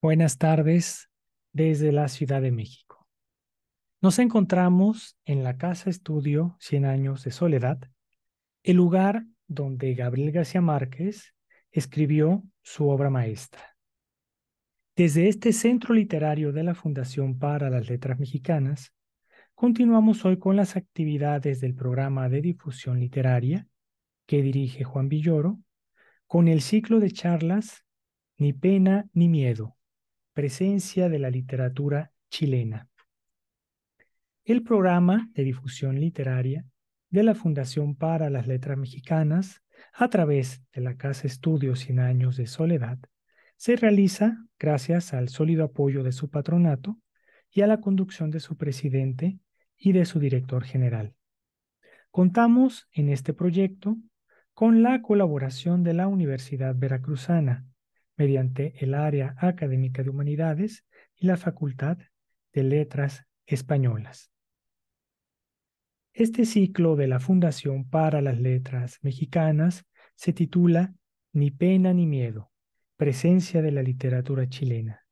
Buenas tardes desde la Ciudad de México. Nos encontramos en la Casa Estudio Cien años de soledad el lugar donde Gabriel García Márquez escribió su obra maestra. Desde este centro literario de la Fundación para las Letras Mexicanas, continuamos hoy con las actividades del programa de difusión literaria que dirige Juan Villoro, con el ciclo de charlas Ni pena ni miedo, presencia de la literatura chilena. El programa de difusión literaria de la Fundación para las Letras Mexicanas, a través de la Casa Estudios 100 Años de Soledad, se realiza gracias al sólido apoyo de su patronato y a la conducción de su presidente y de su director general. Contamos en este proyecto con la colaboración de la Universidad Veracruzana, mediante el Área Académica de Humanidades y la Facultad de Letras Españolas. Este ciclo de la Fundación para las Letras Mexicanas se titula Ni pena ni miedo, presencia de la literatura chilena.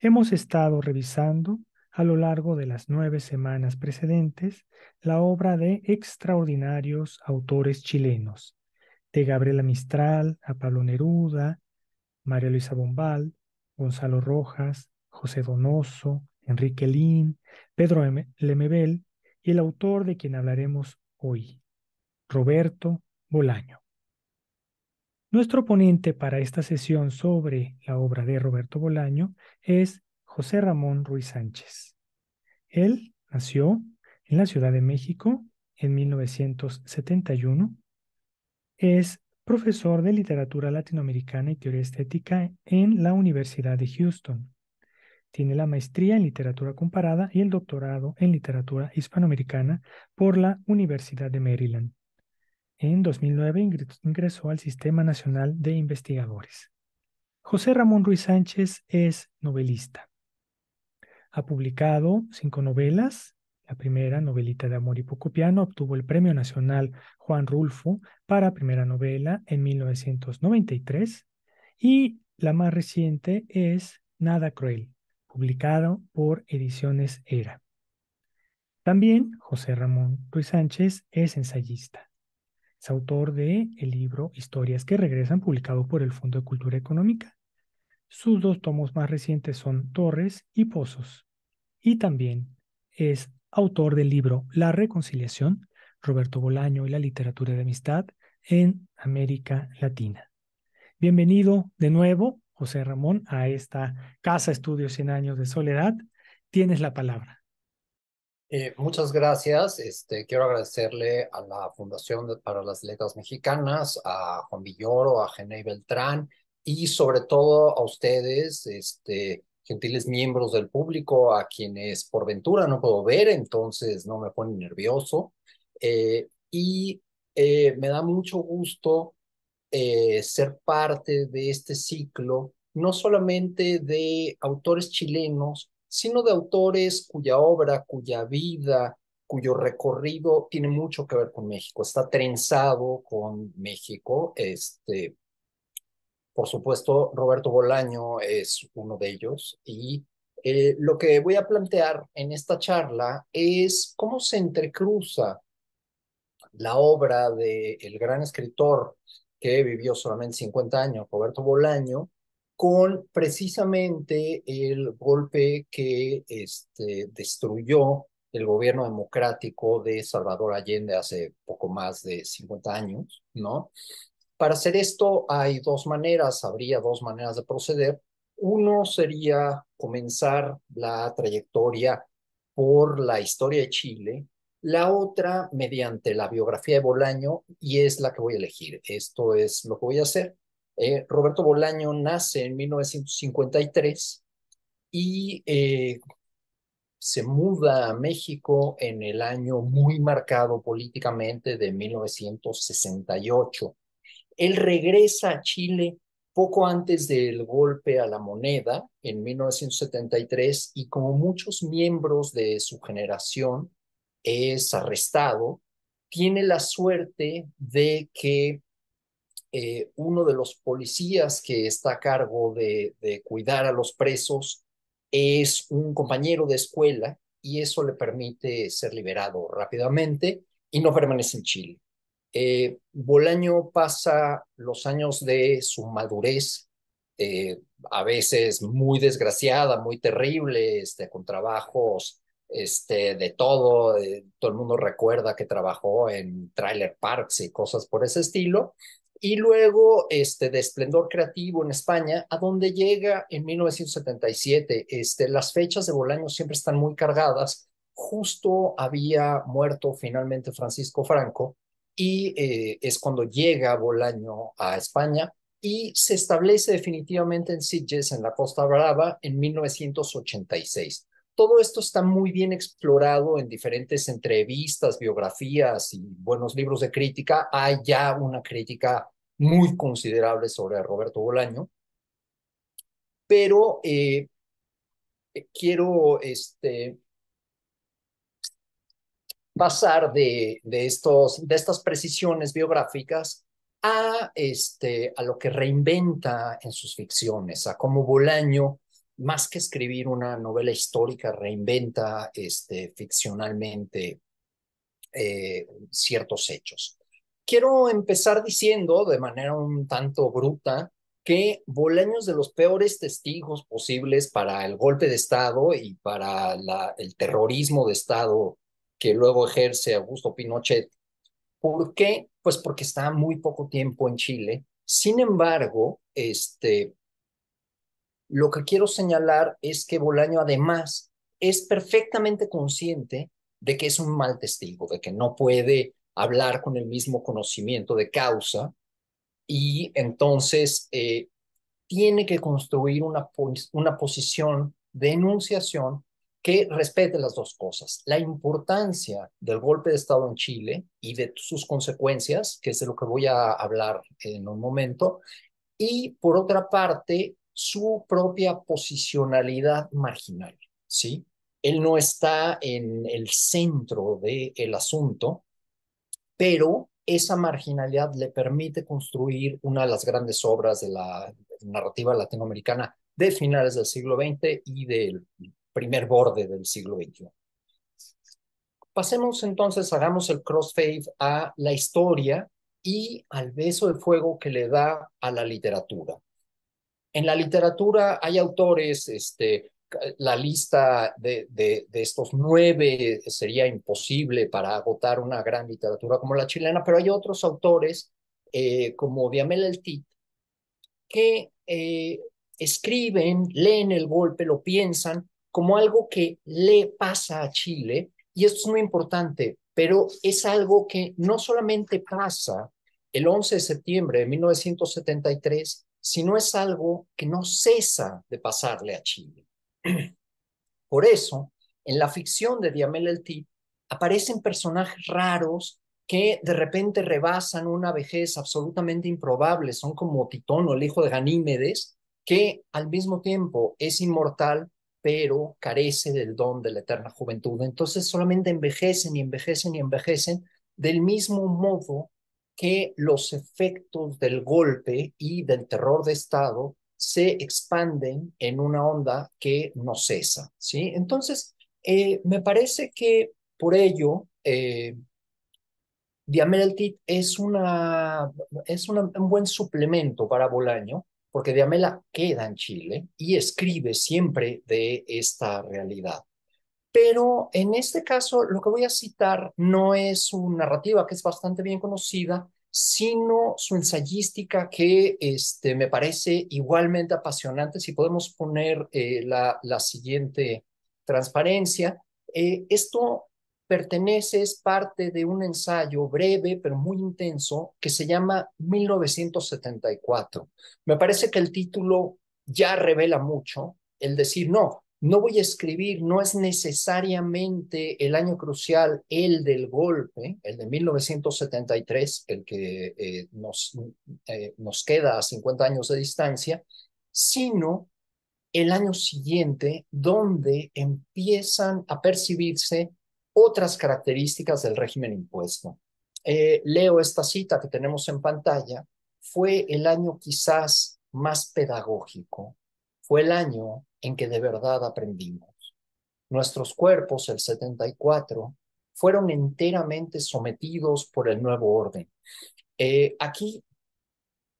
Hemos estado revisando a lo largo de las nueve semanas precedentes la obra de extraordinarios autores chilenos, de Gabriela Mistral a Pablo Neruda, María Luisa Bombal, Gonzalo Rojas, José Donoso, Enrique Lin, Pedro Lemebel y el autor de quien hablaremos hoy, Roberto Bolaño. Nuestro ponente para esta sesión sobre la obra de Roberto Bolaño es José Ramón Ruiz Sánchez. Él nació en la Ciudad de México en 1971. Es profesor de literatura latinoamericana y teoría estética en la Universidad de Houston. Tiene la maestría en literatura comparada y el doctorado en literatura hispanoamericana por la Universidad de Maryland. En 2009 ingresó al Sistema Nacional de Investigadores. José Ramón Ruiz Sánchez es novelista. Ha publicado cinco novelas. La primera, Novelita de Amor y Poco obtuvo el Premio Nacional Juan Rulfo para primera novela en 1993. Y la más reciente es Nada Cruel, publicado por Ediciones Era. También José Ramón Ruiz Sánchez es ensayista. Es autor de el libro Historias que regresan, publicado por el Fondo de Cultura Económica. Sus dos tomos más recientes son Torres y Pozos. Y también es autor del libro La Reconciliación, Roberto Bolaño y la literatura de amistad en América Latina. Bienvenido de nuevo José Ramón, a esta Casa Estudios 100 Años de Soledad. Tienes la palabra. Eh, muchas gracias. Este, quiero agradecerle a la Fundación para las Letras Mexicanas, a Juan Villoro, a Genei Beltrán y sobre todo a ustedes, este, gentiles miembros del público, a quienes por ventura no puedo ver, entonces no me pone nervioso. Eh, y eh, me da mucho gusto eh, ser parte de este ciclo, no solamente de autores chilenos, sino de autores cuya obra, cuya vida, cuyo recorrido tiene mucho que ver con México, está trenzado con México. Este, por supuesto, Roberto Bolaño es uno de ellos y eh, lo que voy a plantear en esta charla es cómo se entrecruza la obra del gran escritor que vivió solamente 50 años, Roberto Bolaño, con precisamente el golpe que este, destruyó el gobierno democrático de Salvador Allende hace poco más de 50 años, ¿no? Para hacer esto hay dos maneras, habría dos maneras de proceder. Uno sería comenzar la trayectoria por la historia de Chile, la otra, mediante la biografía de Bolaño, y es la que voy a elegir. Esto es lo que voy a hacer. Eh, Roberto Bolaño nace en 1953 y eh, se muda a México en el año muy marcado políticamente de 1968. Él regresa a Chile poco antes del golpe a la moneda en 1973 y como muchos miembros de su generación, es arrestado, tiene la suerte de que eh, uno de los policías que está a cargo de, cuidar a los presos es un compañero de escuela y eso le permite ser liberado rápidamente y no permanece en Chile. Eh, Bolaño pasa los años de su madurez, eh, a veces muy desgraciada, muy terrible, este, con trabajos este, de todo, eh, todo el mundo recuerda que trabajó en trailer parks y cosas por ese estilo, y luego este, de Esplendor Creativo en España, a donde llega en 1977. Este, las fechas de Bolaño siempre están muy cargadas. Justo había muerto finalmente Francisco Franco y eh, es cuando llega Bolaño a España y se establece definitivamente en Sitges, en la Costa Brava, en 1986 todo esto está muy bien explorado en diferentes entrevistas, biografías y buenos libros de crítica. Hay ya una crítica muy considerable sobre Roberto Bolaño, pero eh, eh, quiero este, pasar de, estos, de estas precisiones biográficas este, a lo que reinventa en sus ficciones, a cómo Bolaño más que escribir una novela histórica, reinventa este, ficcionalmente eh, ciertos hechos. Quiero empezar diciendo de manera un tanto bruta que Bolaños de los peores testigos posibles para el golpe de Estado y para la, el terrorismo de Estado que luego ejerce Augusto Pinochet. ¿Por qué? Pues porque está muy poco tiempo en Chile. Sin embargo, este, lo que quiero señalar es que Bolaño además es perfectamente consciente de que es un mal testigo, de que no puede hablar con el mismo conocimiento de causa y entonces eh, tiene que construir una, una posición de enunciación que respete las dos cosas, la importancia del golpe de Estado en Chile y de sus consecuencias, que es de lo que voy a hablar en un momento, y por otra parte, su propia posicionalidad marginal, ¿sí? Él no está en el centro del el asunto, pero esa marginalidad le permite construir una de las grandes obras de la narrativa latinoamericana de finales del siglo XX y del primer borde del siglo XXI. Pasemos entonces, hagamos el crossfade a la historia y al beso de fuego que le da a la literatura. En la literatura hay autores, este, la lista de, de, estos nueve sería imposible para agotar una gran literatura como la chilena, pero hay otros autores eh, como Diamel Eltit que eh, escriben, leen el golpe, lo piensan como algo que le pasa a Chile, y esto es muy importante, pero es algo que no solamente pasa el 11 de septiembre de 1973, sino es algo que no cesa de pasarle a Chile. Por eso, en la ficción de Diamel El Tip aparecen personajes raros que de repente rebasan una vejez absolutamente improbable, son como Titón o el hijo de Ganímedes, que al mismo tiempo es inmortal, pero carece del don de la eterna juventud. Entonces solamente envejecen y envejecen y envejecen del mismo modo que los efectos del golpe y del terror de Estado se expanden en una onda que no cesa, ¿sí? Entonces, eh, me parece que por ello, eh, El es, una, es un buen suplemento para Bolaño, porque Diamela queda en Chile y escribe siempre de esta realidad. Pero en este caso, lo que voy a citar no es su narrativa, que es bastante bien conocida, sino su ensayística, que este, me parece igualmente apasionante. Si podemos poner eh, la, siguiente transparencia, eh, esto pertenece, es parte de un ensayo breve pero muy intenso que se llama 1974. Me parece que el título ya revela mucho, el decir, no, no voy a escribir, no es necesariamente el año crucial, el del golpe, el de 1973, el que eh, nos, eh, nos queda a 50 años de distancia, sino el año siguiente, donde empiezan a percibirse otras características del régimen impuesto. Eh, leo esta cita que tenemos en pantalla, fue el año quizás más pedagógico, fue el año en que de verdad aprendimos. Nuestros cuerpos, el 74, fueron enteramente sometidos por el nuevo orden. Eh, aquí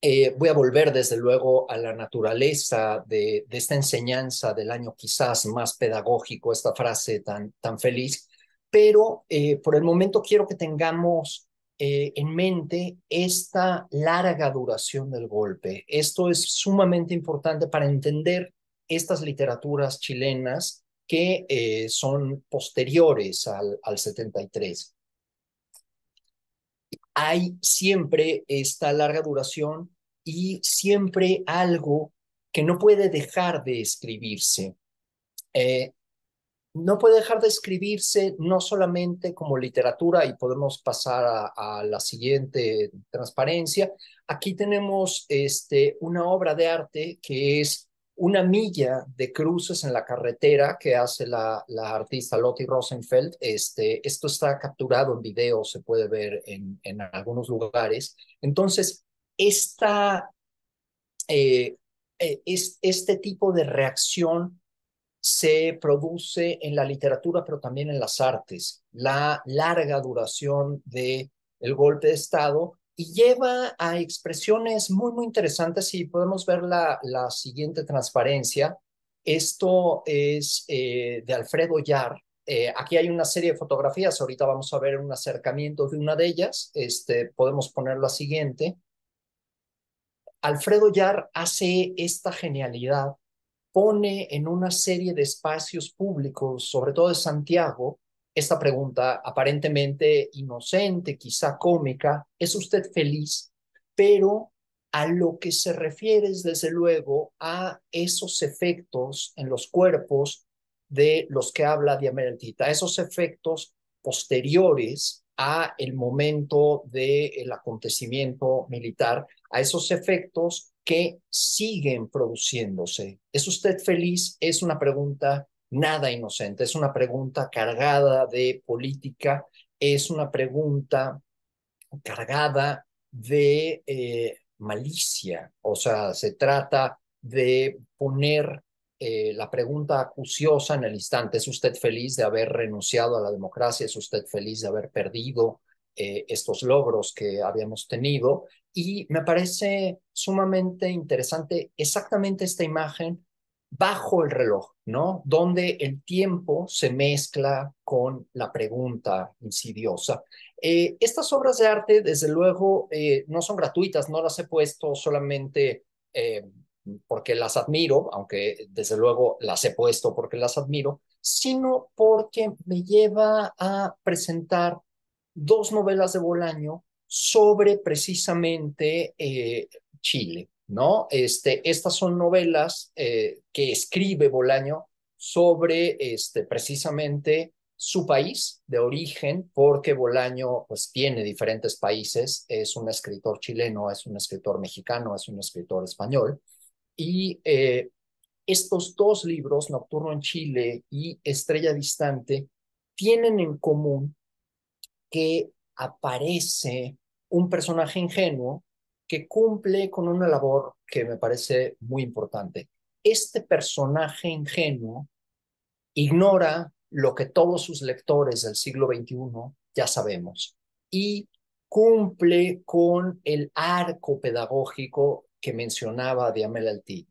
eh, voy a volver desde luego a la naturaleza de, esta enseñanza del año quizás más pedagógico, esta frase tan, tan feliz, pero eh, por el momento quiero que tengamos en mente esta larga duración del golpe. Esto es sumamente importante para entender estas literaturas chilenas que eh, son posteriores al, 73. Hay siempre esta larga duración y siempre algo que no puede dejar de escribirse. Eh, no puede dejar de escribirse no solamente como literatura, y podemos pasar a, a, la siguiente transparencia. Aquí tenemos este, una obra de arte que es una milla de cruces en la carretera que hace la, la artista Lottie Rosenfeld. Este, esto está capturado en video, se puede ver en, en algunos lugares. Entonces, esta, eh, eh, es, este tipo de reacción se produce en la literatura, pero también en las artes. La larga duración de el golpe de Estado y lleva a expresiones muy, muy interesantes. y podemos ver la, siguiente transparencia, esto es eh, de Alfredo Yar. Eh, aquí hay una serie de fotografías, ahorita vamos a ver un acercamiento de una de ellas, este, podemos poner la siguiente. Alfredo Yar hace esta genialidad, pone en una serie de espacios públicos, sobre todo de Santiago, esta pregunta aparentemente inocente, quizá cómica, ¿es usted feliz? Pero a lo que se refiere es desde luego a esos efectos en los cuerpos de los que habla Diamantita, esos efectos posteriores a el momento del acontecimiento militar, a esos efectos que siguen produciéndose. ¿Es usted feliz? Es una pregunta nada inocente. Es una pregunta cargada de política, es una pregunta cargada de eh, malicia, o sea, se trata de poner eh, la pregunta acuciosa en el instante, ¿es usted feliz de haber renunciado a la democracia? ¿Es usted feliz de haber perdido eh, estos logros que habíamos tenido? Y me parece sumamente interesante exactamente esta imagen bajo el reloj, ¿no? Donde el tiempo se mezcla con la pregunta insidiosa. Eh, estas obras de arte, desde luego, eh, no son gratuitas, no las he puesto solamente eh, porque las admiro, aunque desde luego las he puesto porque las admiro, sino porque me lleva a presentar dos novelas de Bolaño sobre precisamente Chile. ¿no? Este, estas son novelas eh, que escribe Bolaño sobre este, precisamente su país de origen, porque Bolaño pues, tiene diferentes países, es un escritor chileno, es un escritor mexicano, es un escritor español, y eh, estos dos libros, Nocturno en Chile y Estrella Distante, tienen en común que aparece un personaje ingenuo que cumple con una labor que me parece muy importante. Este personaje ingenuo ignora lo que todos sus lectores del siglo XXI ya sabemos y cumple con el arco pedagógico que mencionaba Diamel Altí.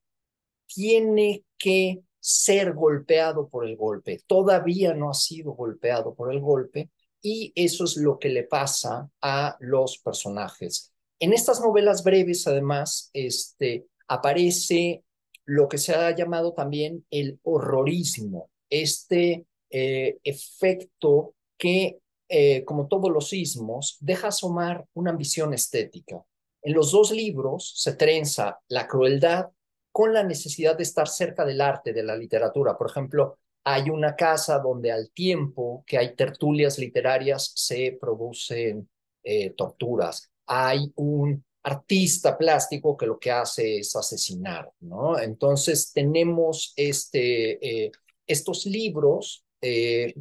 Tiene que ser golpeado por el golpe. Todavía no ha sido golpeado por el golpe y eso es lo que le pasa a los personajes. En estas novelas breves, además, este, aparece lo que se ha llamado también el horrorismo, este eh, efecto que, eh, como todos los sismos, deja asomar una ambición estética. En los dos libros se trenza la crueldad con la necesidad de estar cerca del arte, de la literatura. Por ejemplo, hay una casa donde al tiempo que hay tertulias literarias se producen eh, torturas hay un artista plástico que lo que hace es asesinar, ¿no? Entonces tenemos este, eh, estos libros eh,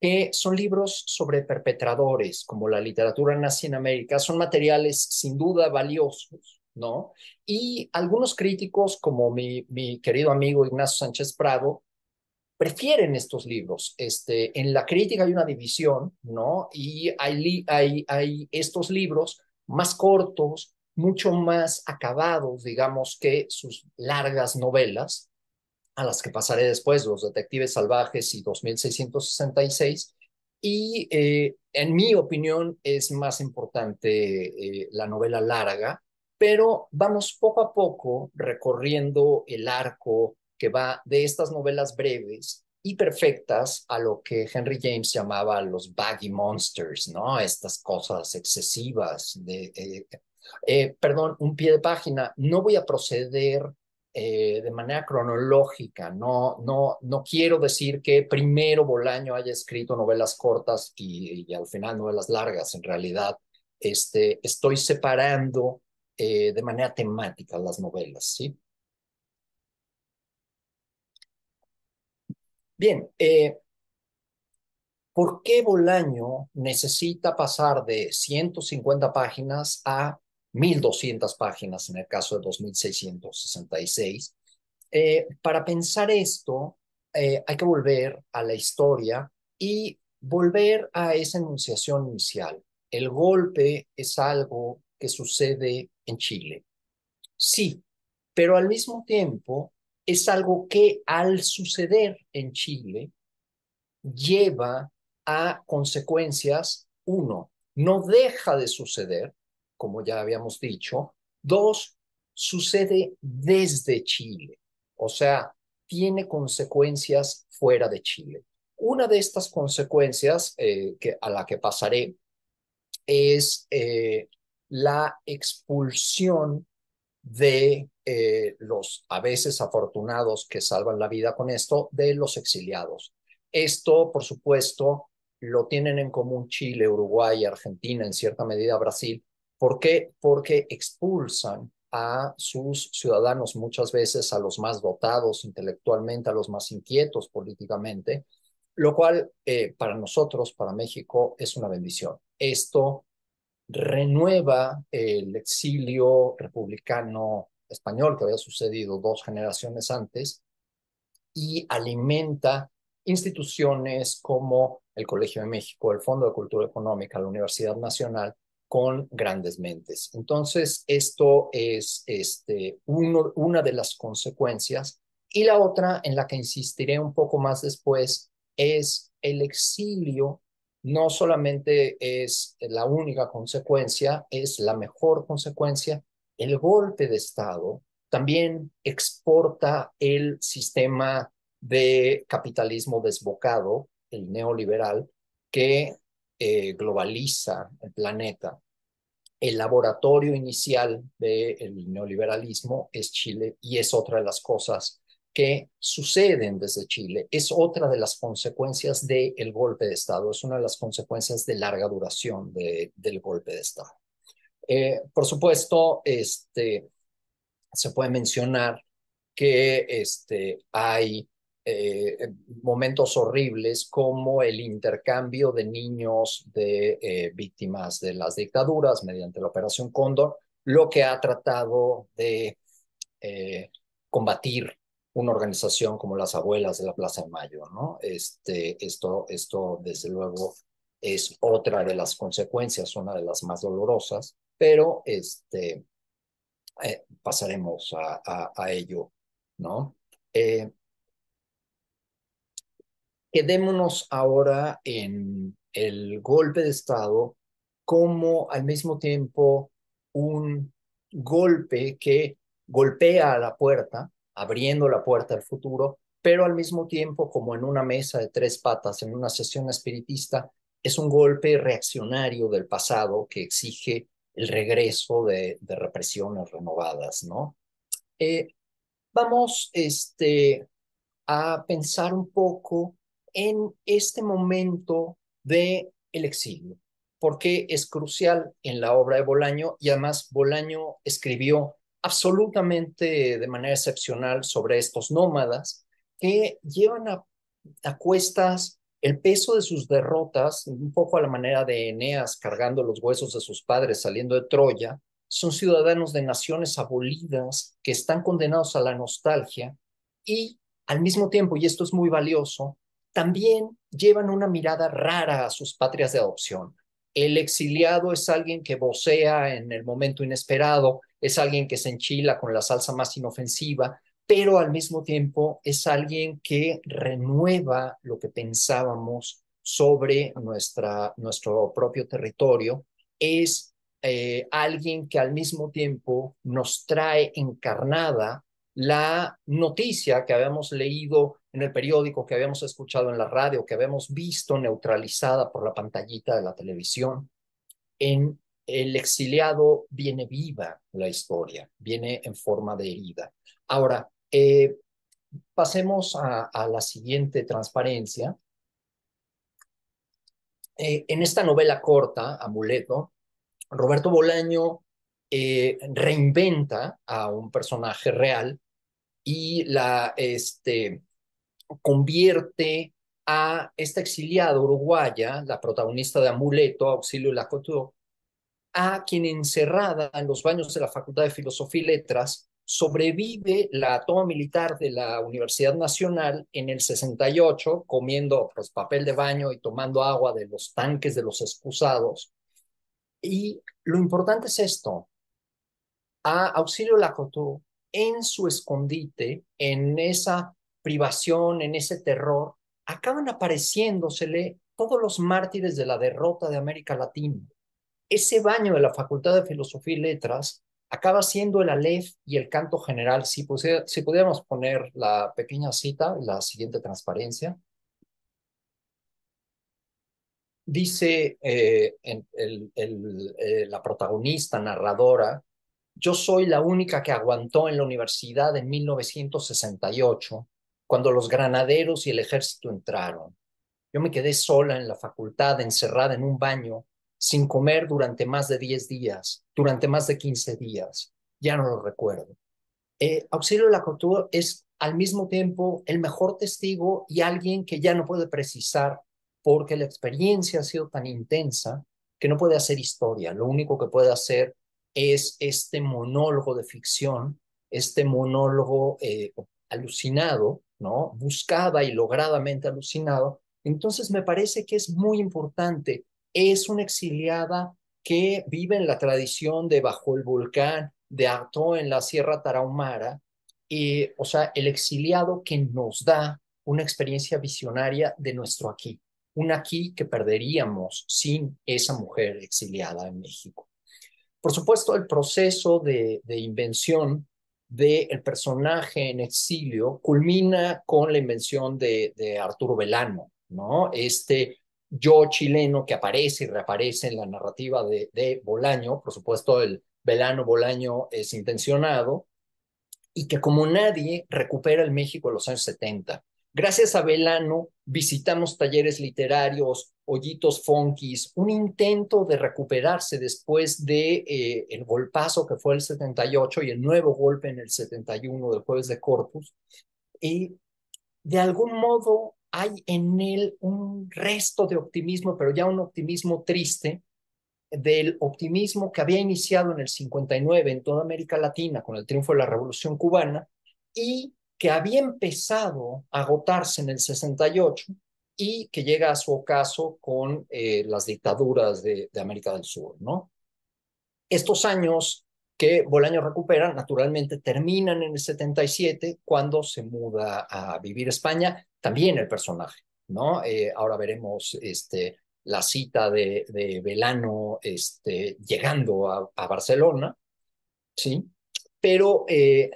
que son libros sobre perpetradores, como la literatura nazi en América, son materiales sin duda valiosos, ¿no? Y algunos críticos, como mi, mi querido amigo Ignacio Sánchez Prado, prefieren estos libros. Este, en la crítica hay una división, ¿no? Y hay, hay, hay estos libros más cortos, mucho más acabados, digamos, que sus largas novelas, a las que pasaré después, Los Detectives Salvajes y 2666. Y eh, en mi opinión es más importante eh, la novela larga, pero vamos poco a poco recorriendo el arco que va de estas novelas breves y perfectas a lo que Henry James llamaba los baggy monsters, ¿no? Estas cosas excesivas. De, eh, eh, perdón, un pie de página. No voy a proceder eh, de manera cronológica. No, no, no quiero decir que primero Bolaño haya escrito novelas cortas y, al final novelas largas. En realidad, este, estoy separando de manera temática las novelas, ¿sí? Bien, eh, ¿por qué Bolaño necesita pasar de 150 páginas a 1.200 páginas en el caso de 2.666? Eh, para pensar esto, eh, hay que volver a la historia y volver a esa enunciación inicial. El golpe es algo que sucede en Chile. Sí, pero al mismo tiempo es algo que al suceder en Chile lleva a consecuencias, uno, no deja de suceder, como ya habíamos dicho, dos, sucede desde Chile, o sea, tiene consecuencias fuera de Chile. Una de estas consecuencias eh, que, a la que pasaré es eh, la expulsión de eh, los a veces afortunados que salvan la vida con esto de los exiliados. Esto, por supuesto, lo tienen en común Chile, Uruguay, Argentina, en cierta medida Brasil. ¿Por qué? Porque expulsan a sus ciudadanos muchas veces, a los más dotados intelectualmente, a los más inquietos políticamente, lo cual eh, para nosotros, para México, es una bendición. Esto renueva el exilio republicano español que había sucedido dos generaciones antes y alimenta instituciones como el Colegio de México, el Fondo de Cultura Económica, la Universidad Nacional, con grandes mentes. Entonces, esto es este, una de las consecuencias. Y la otra, en la que insistiré un poco más después, es el exilio. No solamente es la única consecuencia, es la mejor consecuencia, el golpe de Estado también exporta el sistema de capitalismo desbocado, el neoliberal, que eh, globaliza el planeta. El laboratorio inicial del neoliberalismo es Chile y es otra de las cosas que suceden desde Chile. Es otra de las consecuencias del el golpe de Estado, es una de las consecuencias de larga duración del golpe de Estado. Eh, por supuesto, este, se puede mencionar que este, hay eh, momentos horribles como el intercambio de niños de eh, víctimas de las dictaduras mediante la Operación Cóndor, lo que ha tratado de combatir una organización como las abuelas de la Plaza de Mayo, este, esto, desde luego, es otra de las consecuencias, una de las más dolorosas pero este, eh, pasaremos a, ello, ¿no? Eh, quedémonos ahora en el golpe de Estado como al mismo tiempo un golpe que golpea a la puerta, abriendo la puerta al futuro, pero al mismo tiempo, como en una mesa de tres patas, en una sesión espiritista, es un golpe reaccionario del pasado que exige el regreso de, represiones renovadas, ¿no? Eh, vamos este, a pensar un poco en este momento de el exilio, porque es crucial en la obra de Bolaño y además Bolaño escribió absolutamente de manera excepcional sobre estos nómadas que llevan a cuestas el peso de sus derrotas, un poco a la manera de Eneas cargando los huesos de sus padres saliendo de Troya, son ciudadanos de naciones abolidas que están condenados a la nostalgia y al mismo tiempo, y esto es muy valioso, también llevan una mirada rara a sus patrias de adopción. El exiliado es alguien que vocea en el momento inesperado, es alguien que se enchila con la salsa más inofensiva, pero al mismo tiempo es alguien que renueva lo que pensábamos sobre nuestra, nuestro propio territorio, es eh, alguien que al mismo tiempo nos trae encarnada la noticia que habíamos leído en el periódico, que habíamos escuchado en la radio, que habíamos visto neutralizada por la pantallita de la televisión. En el exiliado viene viva la historia, viene en forma de herida. Ahora, eh, pasemos a, la siguiente transparencia. Eh, en esta novela corta, Amuleto, Roberto Bolaño eh, reinventa a un personaje real y la este, convierte a esta exiliada uruguaya, la protagonista de Amuleto, Auxilio Lacouture, a quien encerrada en los baños de la Facultad de Filosofía y Letras sobrevive la toma militar de la Universidad Nacional en el 68, comiendo pues, papel de baño y tomando agua de los tanques de los excusados. Y lo importante es esto. A Auxilio Lacotú, en su escondite, en esa privación, en ese terror, acaban apareciéndosele todos los mártires de la derrota de América Latina. Ese baño de la Facultad de Filosofía y Letras acaba siendo el Aleph y el canto general. Si, pudiéramos poner la pequeña cita, la siguiente transparencia. Dice eh, eh, la protagonista, narradora, yo soy la única que aguantó en la universidad en 1968, cuando los granaderos y el ejército entraron. Yo me quedé sola en la facultad, encerrada en un baño, sin comer durante más de 10 días, durante más de 15 días, ya no lo recuerdo. Eh, Auxilio Cultura es al mismo tiempo el mejor testigo y alguien que ya no puede precisar porque la experiencia ha sido tan intensa que no puede hacer historia, lo único que puede hacer es este monólogo de ficción, este monólogo eh, alucinado, ¿no? Buscada y logradamente alucinado. Entonces me parece que es muy importante es una exiliada que vive en la tradición de Bajo el Volcán, de Arto en la Sierra Tarahumara, y o sea, el exiliado que nos da una experiencia visionaria de nuestro aquí, un aquí que perderíamos sin esa mujer exiliada en México. Por supuesto, el proceso de, de invención del el personaje en exilio culmina con la invención de, de Arturo Velano, ¿no? Este yo chileno que aparece y reaparece en la narrativa de, Bolaño, por supuesto el Velano Bolaño es intencionado, y que como nadie recupera el México de los años 70. Gracias a Velano visitamos talleres literarios, hoyitos funkis, un intento de recuperarse después de eh, el golpazo que fue el 78 y el nuevo golpe en el 71 del jueves de Corpus. Y de algún modo hay en él un resto de optimismo, pero ya un optimismo triste, del optimismo que había iniciado en el 59 en toda América Latina con el triunfo de la Revolución Cubana y que había empezado a agotarse en el 68 y que llega a su ocaso con eh, las dictaduras de, América del Sur, ¿no? Estos años que Bolaño recupera, naturalmente terminan en el 77 cuando se muda a vivir a España, también el personaje, ¿no? Eh, ahora veremos este, la cita de, de Velano este, llegando a, Barcelona, ¿sí? Pero eh,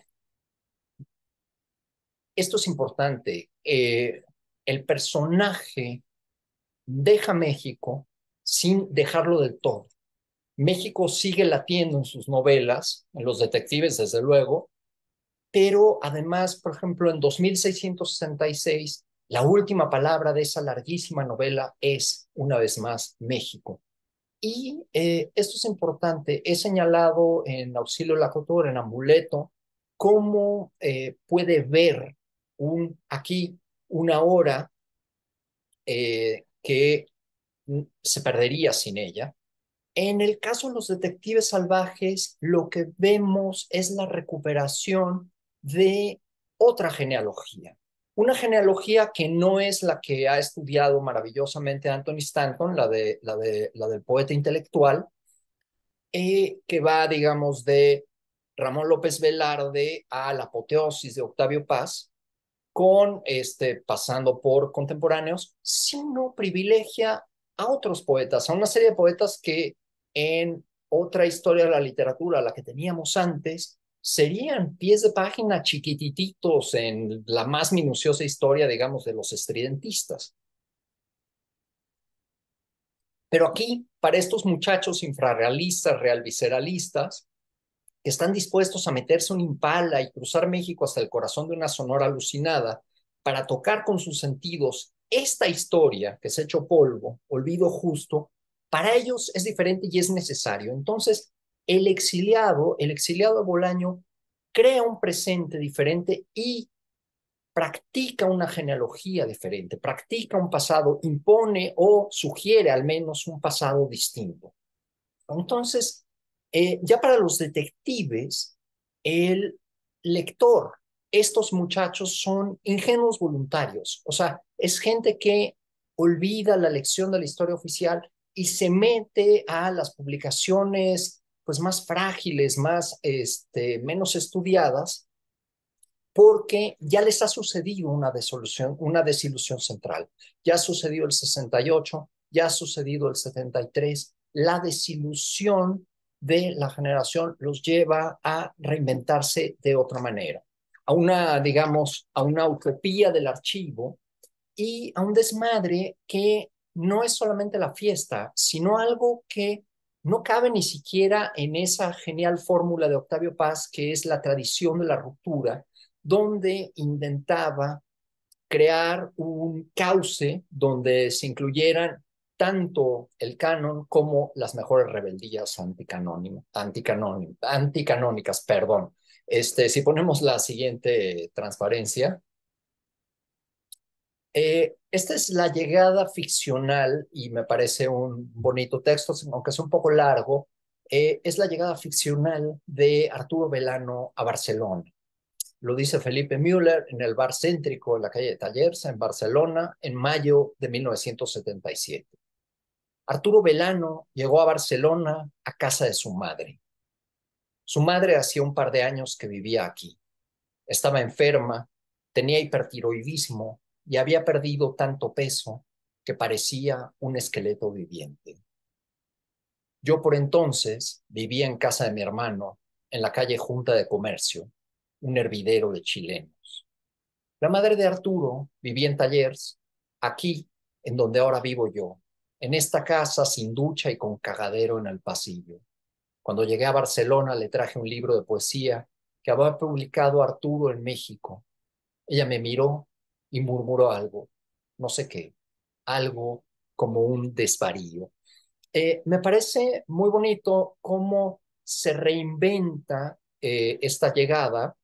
esto es importante, eh, el personaje deja México sin dejarlo del todo. México sigue latiendo en sus novelas, en los detectives desde luego, pero además, por ejemplo, en 2666, la última palabra de esa larguísima novela es, una vez más, México. Y eh, esto es importante, he señalado en Auxilio Lacotor, en Amuleto, cómo eh, puede ver un, aquí una hora eh, que mm, se perdería sin ella, en el caso de los detectives salvajes, lo que vemos es la recuperación de otra genealogía, una genealogía que no es la que ha estudiado maravillosamente Anthony Stanton, la, de, la, de, la del poeta intelectual, eh, que va, digamos, de Ramón López Velarde a la apoteosis de Octavio Paz, con este, pasando por contemporáneos, sino privilegia a otros poetas, a una serie de poetas que en otra historia de la literatura, la que teníamos antes, serían pies de página chiquitititos en la más minuciosa historia, digamos, de los estridentistas. Pero aquí, para estos muchachos infrarrealistas, realviseralistas, que están dispuestos a meterse un impala y cruzar México hasta el corazón de una sonora alucinada, para tocar con sus sentidos esta historia que se ha hecho polvo, olvido justo, para ellos es diferente y es necesario. Entonces, el exiliado, el exiliado Bolaño, crea un presente diferente y practica una genealogía diferente, practica un pasado, impone o sugiere al menos un pasado distinto. Entonces, eh, ya para los detectives, el lector, estos muchachos son ingenuos voluntarios, o sea, es gente que olvida la lección de la historia oficial y se mete a las publicaciones pues más frágiles, más este, menos estudiadas, porque ya les ha sucedido una desolución, una desilusión central. Ya sucedió el 68, ya ha sucedido el 73. La desilusión de la generación los lleva a reinventarse de otra manera, a una, digamos, a una utopía del archivo y a un desmadre que no es solamente la fiesta, sino algo que no cabe ni siquiera en esa genial fórmula de Octavio Paz, que es la tradición de la ruptura, donde intentaba crear un cauce donde se incluyeran tanto el canon como las mejores rebeldías anticanónicas. Perdón. Este, si ponemos la siguiente transparencia, eh, esta es la llegada ficcional y me parece un bonito texto, aunque es un poco largo. Eh, es la llegada ficcional de Arturo Velano a Barcelona. Lo dice Felipe Müller en el bar céntrico en la calle de Tallers, en Barcelona, en mayo de 1977. Arturo Velano llegó a Barcelona a casa de su madre. Su madre hacía un par de años que vivía aquí. Estaba enferma, tenía hipertiroidismo y había perdido tanto peso que parecía un esqueleto viviente. Yo por entonces vivía en casa de mi hermano, en la calle Junta de Comercio, un hervidero de chilenos. La madre de Arturo vivía en talleres aquí, en donde ahora vivo yo, en esta casa sin ducha y con cagadero en el pasillo. Cuando llegué a Barcelona le traje un libro de poesía que había publicado Arturo en México. Ella me miró y murmuró algo, no sé qué, algo como un desvarío. Eh, me parece muy bonito cómo se reinventa eh, esta llegada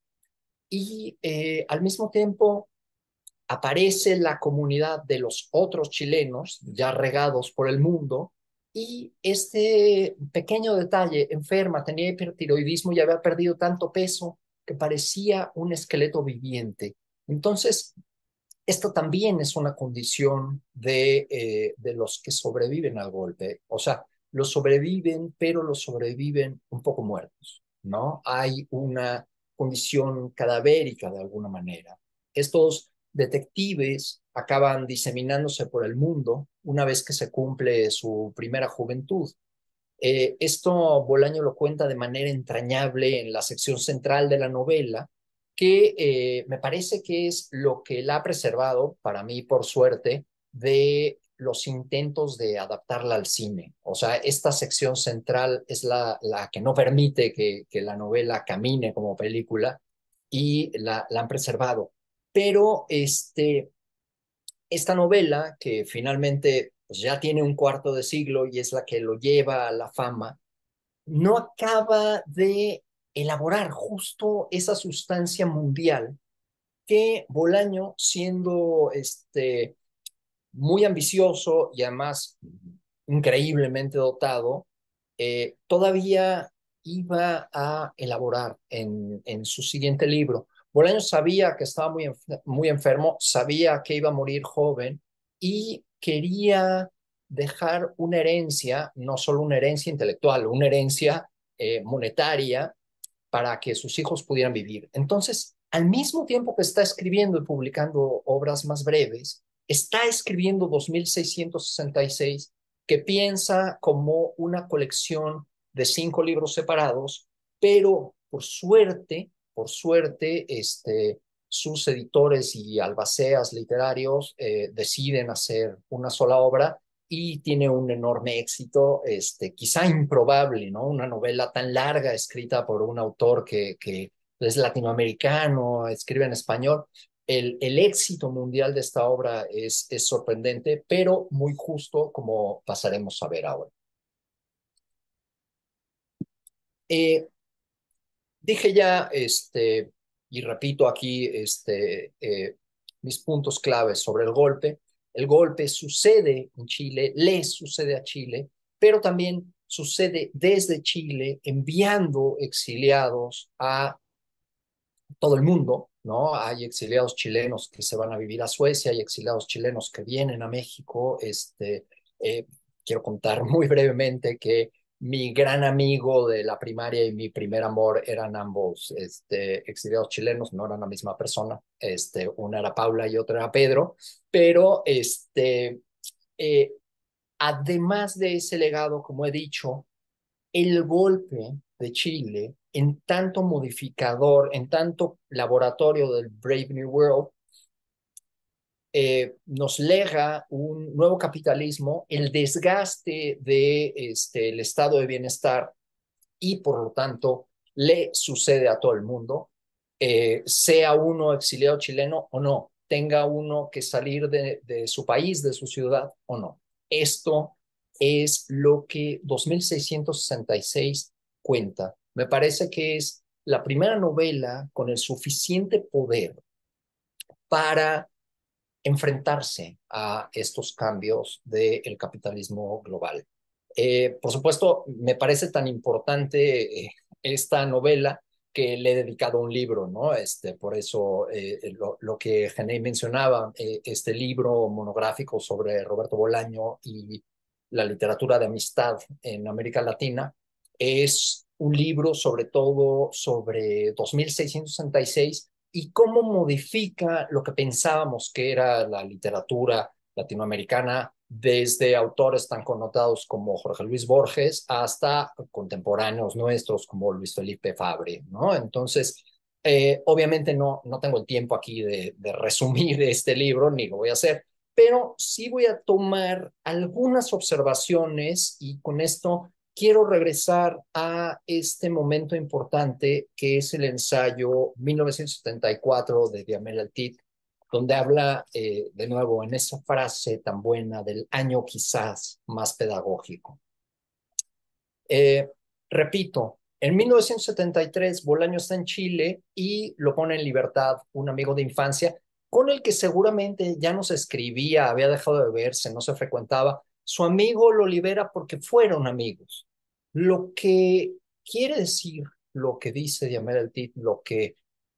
y eh, al mismo tiempo aparece la comunidad de los otros chilenos ya regados por el mundo y este pequeño detalle, enferma, tenía hipertiroidismo y había perdido tanto peso que parecía un esqueleto viviente. Entonces, esto también es una condición eh, de, los que sobreviven al golpe. O sea, los sobreviven, pero los sobreviven un poco muertos, ¿no? Hay una condición cadavérica de alguna manera. Estos detectives acaban diseminándose por el mundo una vez que se cumple su primera juventud. Eh, esto Bolaño lo cuenta de manera entrañable en la sección central de la novela, que eh, me parece que es lo que la ha preservado, para mí, por suerte, de los intentos de adaptarla al cine. O sea, esta sección central es la, la que no permite que, que la novela camine como película y la, la han preservado. Pero este, esta novela, que finalmente pues, ya tiene un cuarto de siglo y es la que lo lleva a la fama, no acaba de elaborar justo esa sustancia mundial que Bolaño, siendo este, muy ambicioso y además increíblemente dotado, eh, todavía iba a elaborar en, en su siguiente libro. Bolaño sabía que estaba muy, muy enfermo, sabía que iba a morir joven y quería dejar una herencia, no solo una herencia intelectual, una herencia eh, monetaria para que sus hijos pudieran vivir. Entonces, al mismo tiempo que está escribiendo y publicando obras más breves, está escribiendo 2666, que piensa como una colección de cinco libros separados, pero por suerte, por suerte, este, sus editores y albaceas literarios eh, deciden hacer una sola obra y tiene un enorme éxito, este, quizá improbable, ¿no? Una novela tan larga escrita por un autor que, que es latinoamericano, escribe en español. El, el éxito mundial de esta obra es, es sorprendente, pero muy justo, como pasaremos a ver ahora. Eh, dije ya, este, y repito aquí este, eh, mis puntos claves sobre el golpe. El golpe sucede en Chile, le sucede a Chile, pero también sucede desde Chile enviando exiliados a todo el mundo, ¿no? Hay exiliados chilenos que se van a vivir a Suecia, hay exiliados chilenos que vienen a México, este, eh, quiero contar muy brevemente que mi gran amigo de la primaria y mi primer amor eran ambos este, exiliados chilenos, no eran la misma persona, este, una era Paula y otra era Pedro, pero este, eh, además de ese legado, como he dicho, el golpe de Chile, en tanto modificador, en tanto laboratorio del Brave New World, eh, nos lega un nuevo capitalismo, el desgaste del este, estado de bienestar y por lo tanto le sucede a todo el mundo, eh, sea uno exiliado chileno o no, tenga uno que salir de, de su país, de su ciudad o no. Esto es lo que 2666 cuenta. Me parece que es la primera novela con el suficiente poder para enfrentarse a estos cambios del capitalismo global. Eh, por supuesto, me parece tan importante eh, esta novela que le he dedicado un libro, ¿no? Este, por eso eh, lo, que Genei mencionaba, este libro monográfico sobre Roberto Bolaño y la literatura de amistad en América Latina, es un libro sobre todo sobre 2666 y cómo modifica lo que pensábamos que era la literatura latinoamericana desde autores tan connotados como Jorge Luis Borges hasta contemporáneos nuestros como Luis Felipe Fabre, ¿no? Entonces, eh, obviamente no, no tengo el tiempo aquí de, de resumir este libro, ni lo voy a hacer, pero sí voy a tomar algunas observaciones y con esto quiero regresar a este momento importante que es el ensayo 1974 de Diamel Altit, donde habla eh, de nuevo en esa frase tan buena del año quizás más pedagógico. Eh, repito, en 1973 Bolaño está en Chile y lo pone en libertad un amigo de infancia con el que seguramente ya no se escribía, había dejado de verse, no se frecuentaba. Su amigo lo libera porque fueron amigos. Lo que quiere decir, lo que dice Diamel Tit, lo que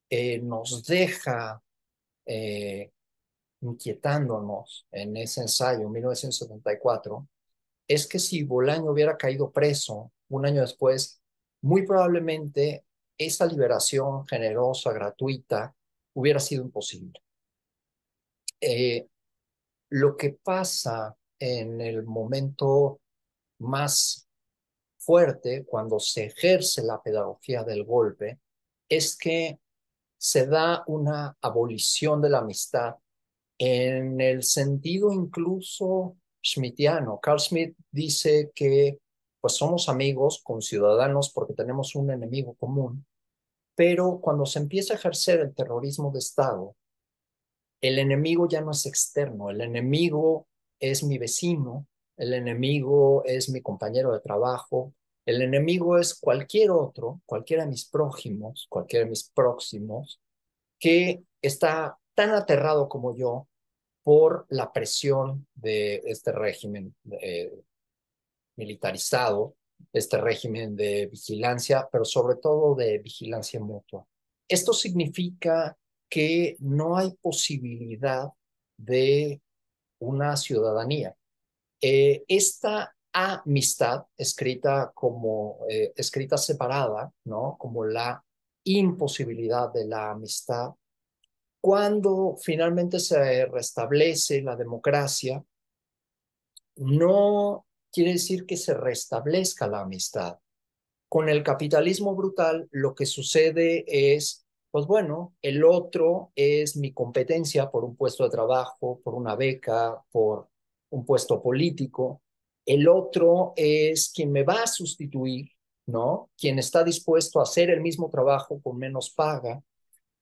eh, nos deja eh, inquietándonos en ese ensayo en 1974, es que si Bolaño hubiera caído preso un año después, muy probablemente esa liberación generosa, gratuita, hubiera sido imposible. Eh, lo que pasa en el momento más fuerte cuando se ejerce la pedagogía del golpe es que se da una abolición de la amistad en el sentido incluso schmittiano. Carl Schmitt dice que pues somos amigos con ciudadanos porque tenemos un enemigo común, pero cuando se empieza a ejercer el terrorismo de Estado, el enemigo ya no es externo, el enemigo es mi vecino, el enemigo es mi compañero de trabajo, el enemigo es cualquier otro, cualquiera de mis prójimos, cualquiera de mis próximos, que está tan aterrado como yo por la presión de este régimen eh, militarizado, este régimen de vigilancia, pero sobre todo de vigilancia mutua. Esto significa que no hay posibilidad de una ciudadanía, eh, esta amistad, escrita como eh, escrita separada, ¿no? como la imposibilidad de la amistad, cuando finalmente se restablece la democracia, no quiere decir que se restablezca la amistad. Con el capitalismo brutal lo que sucede es, pues bueno, el otro es mi competencia por un puesto de trabajo, por una beca, por un puesto político, el otro es quien me va a sustituir, ¿no? Quien está dispuesto a hacer el mismo trabajo con menos paga,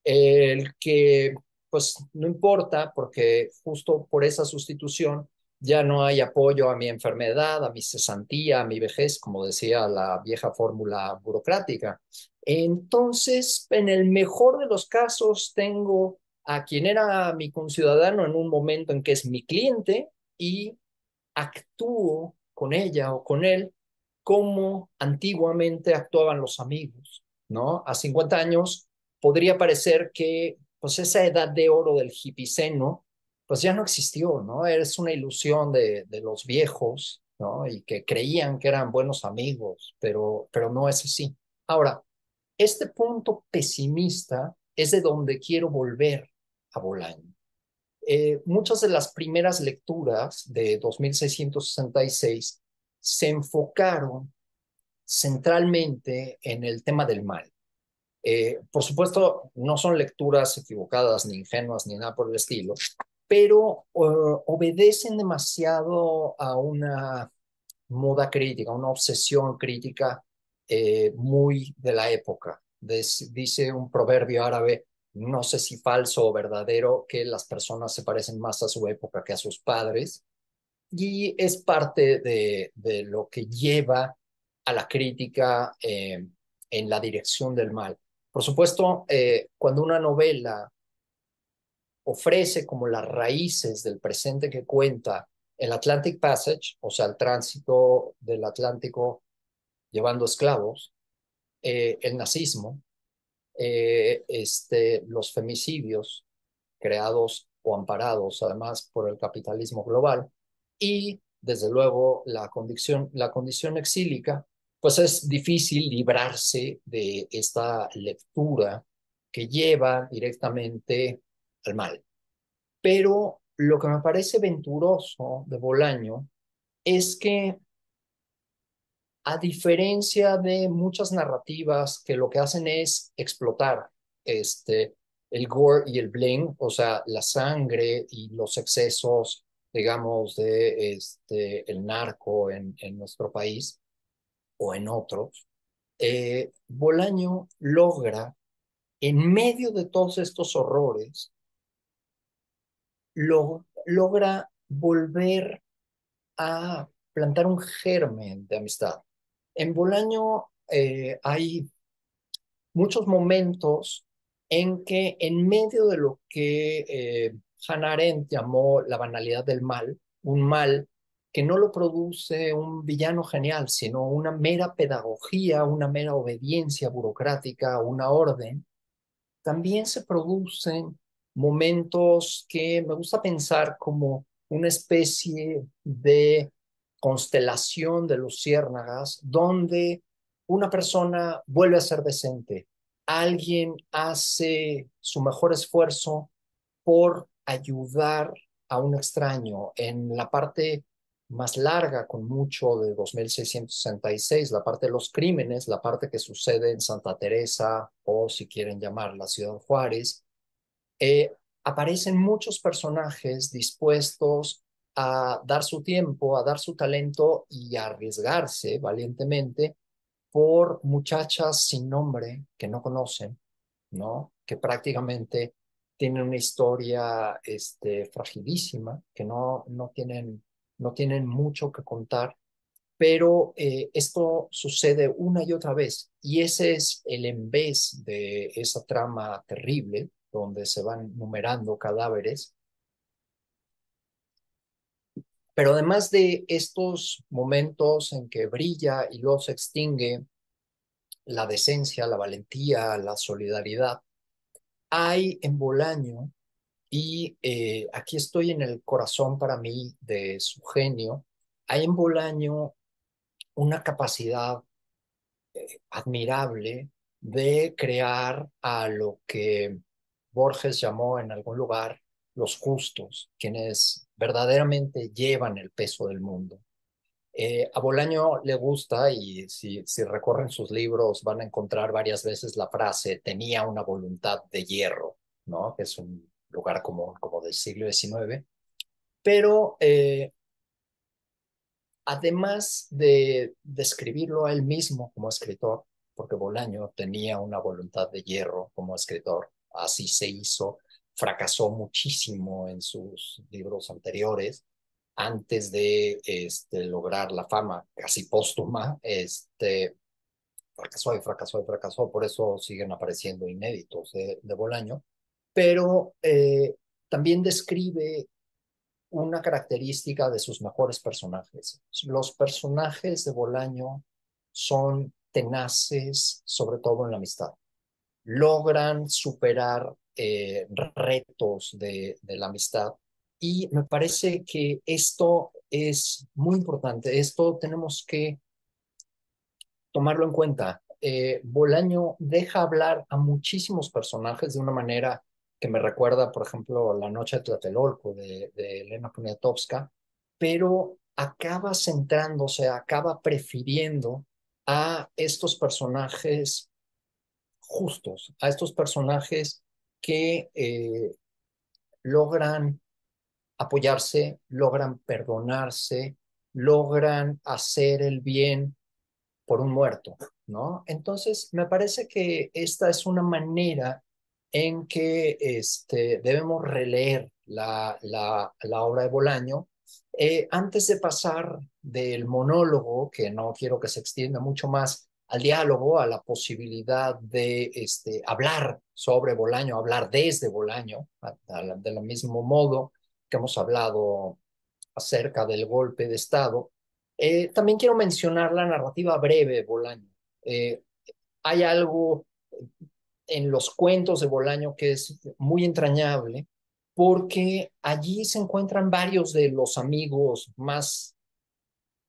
el que, pues, no importa, porque justo por esa sustitución ya no hay apoyo a mi enfermedad, a mi cesantía, a mi vejez, como decía la vieja fórmula burocrática. Entonces, en el mejor de los casos, tengo a quien era mi conciudadano en un momento en que es mi cliente, y actúo con ella o con él como antiguamente actuaban los amigos, ¿no? A 50 años podría parecer que pues esa edad de oro del hipiceno pues ya no existió, ¿no? Es una ilusión de, los viejos, Y que creían que eran buenos amigos, pero, pero no es así. Ahora, este punto pesimista es de donde quiero volver a volar. Eh, muchas de las primeras lecturas de 2666 se enfocaron centralmente en el tema del mal. Eh, por supuesto, no son lecturas equivocadas ni ingenuas ni nada por el estilo, pero eh, obedecen demasiado a una moda crítica, una obsesión crítica muy de la época. dice un proverbio árabe, no sé si falso o verdadero, que las personas se parecen más a su época que a sus padres. Y es parte de, lo que lleva a la crítica eh, en la dirección del mal. Por supuesto, eh, cuando una novela ofrece como las raíces del presente que cuenta el Atlantic Passage, o sea, el tránsito del Atlántico llevando esclavos, eh, el nazismo, eh, este, los femicidios creados o amparados además por el capitalismo global y desde luego la condición, la condición exílica, pues es difícil librarse de esta lectura que lleva directamente al mal. Pero lo que me parece venturoso de Bolaño es que a diferencia de muchas narrativas que lo que hacen es explotar este, el gore y el bling, o sea, la sangre y los excesos, digamos, de este, el narco en, nuestro país o en otros, eh, Bolaño logra, en medio de todos estos horrores, lo, logra volver a plantar un germen de amistad. En Bolaño eh, hay muchos momentos en que en medio de lo que eh, llamó la banalidad del mal, un mal que no lo produce un villano genial, sino una mera pedagogía, una mera obediencia burocrática, una orden, también se producen momentos que me gusta pensar como una especie de constelación de luciérnagas donde una persona vuelve a ser decente, alguien hace su mejor esfuerzo por ayudar a un extraño en la parte más larga, con mucho de 2666, la parte de los crímenes, la parte que sucede en Santa Teresa o si quieren llamar Ciudad Juárez, eh, aparecen muchos personajes dispuestos a dar su tiempo, a dar su talento y a arriesgarse valientemente por muchachas sin nombre que no conocen, ¿no? Que prácticamente tienen una historia este, fragilísima, que no, no, tienen, no tienen mucho que contar, pero eh, esto sucede una y otra vez y ese es el en de esa trama terrible donde se van numerando cadáveres pero además de estos momentos en que brilla y luego se extingue la decencia, la valentía, la solidaridad, hay en Bolaño, y eh, aquí estoy en el corazón para mí de su genio, hay en Bolaño una capacidad eh, admirable de crear a lo que Borges llamó en algún lugar los justos, quienes verdaderamente llevan el peso del mundo. Eh, a Bolaño le gusta, y si, recorren sus libros van a encontrar varias veces la frase, tenía una voluntad de hierro, ¿no? que es un lugar común como del siglo XIX, pero eh, además de describirlo a él mismo como escritor, porque Bolaño tenía una voluntad de hierro como escritor, así se hizo fracasó muchísimo en sus libros anteriores antes de este, lograr la fama casi póstuma, este, fracasó y fracasó y fracasó, por eso siguen apareciendo inéditos de, de Bolaño, pero eh, también describe una característica de sus mejores personajes. Los personajes de Bolaño son tenaces, sobre todo en la amistad. Logran superar eh, retos de, la amistad. Y me parece que esto es muy importante, esto tenemos que tomarlo en cuenta. Eh, Bolaño deja hablar a muchísimos personajes de una manera que me recuerda, por ejemplo, La Noche de Tlatelolco de, de Elena Poniatowska, pero acaba centrándose, acaba prefiriendo a estos personajes justos, a estos personajes que eh, logran apoyarse, logran perdonarse, logran hacer el bien por un muerto, ¿no? Entonces, me parece que esta es una manera en que este, debemos releer la, la, obra de Bolaño. Eh, antes de pasar del monólogo, que no quiero que se extienda mucho más, al diálogo, a la posibilidad de este, hablar sobre Bolaño, hablar desde Bolaño, de del mismo modo que hemos hablado acerca del golpe de Estado. Eh, también quiero mencionar la narrativa breve de Bolaño. Eh, hay algo en los cuentos de Bolaño que es muy entrañable, porque allí se encuentran varios de los amigos más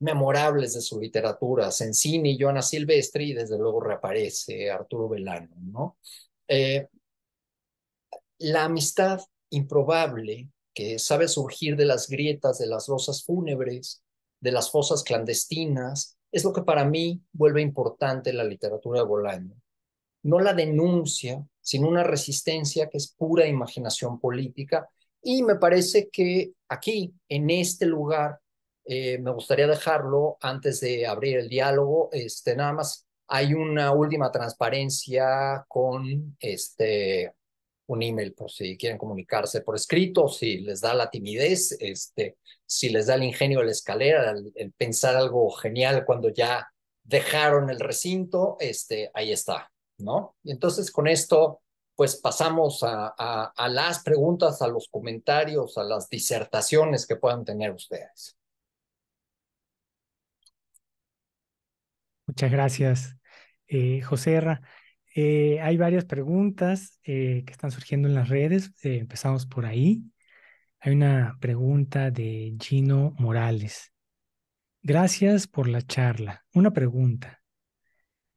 memorables de su literatura, Sensini, Joana Silvestri, y desde luego reaparece Arturo Velano, ¿no? Eh, la amistad improbable que sabe surgir de las grietas, de las losas fúnebres, de las fosas clandestinas, es lo que para mí vuelve importante la literatura de Bolaño. No la denuncia, sino una resistencia que es pura imaginación política. Y me parece que aquí, en este lugar, eh, me gustaría dejarlo antes de abrir el diálogo. Este, nada más hay una última transparencia con este, un email por si quieren comunicarse por escrito, si les da la timidez, este, si les da el ingenio de la escalera, el, pensar algo genial cuando ya dejaron el recinto, este, ahí está, ¿no? Y entonces con esto, pues pasamos a, a las preguntas, a los comentarios, a las disertaciones que puedan tener ustedes. Muchas gracias, eh, José eh, hay varias preguntas eh, que están surgiendo en las redes. empezamos por ahí. Hay una pregunta de Gino Morales. Gracias por la charla. Una pregunta.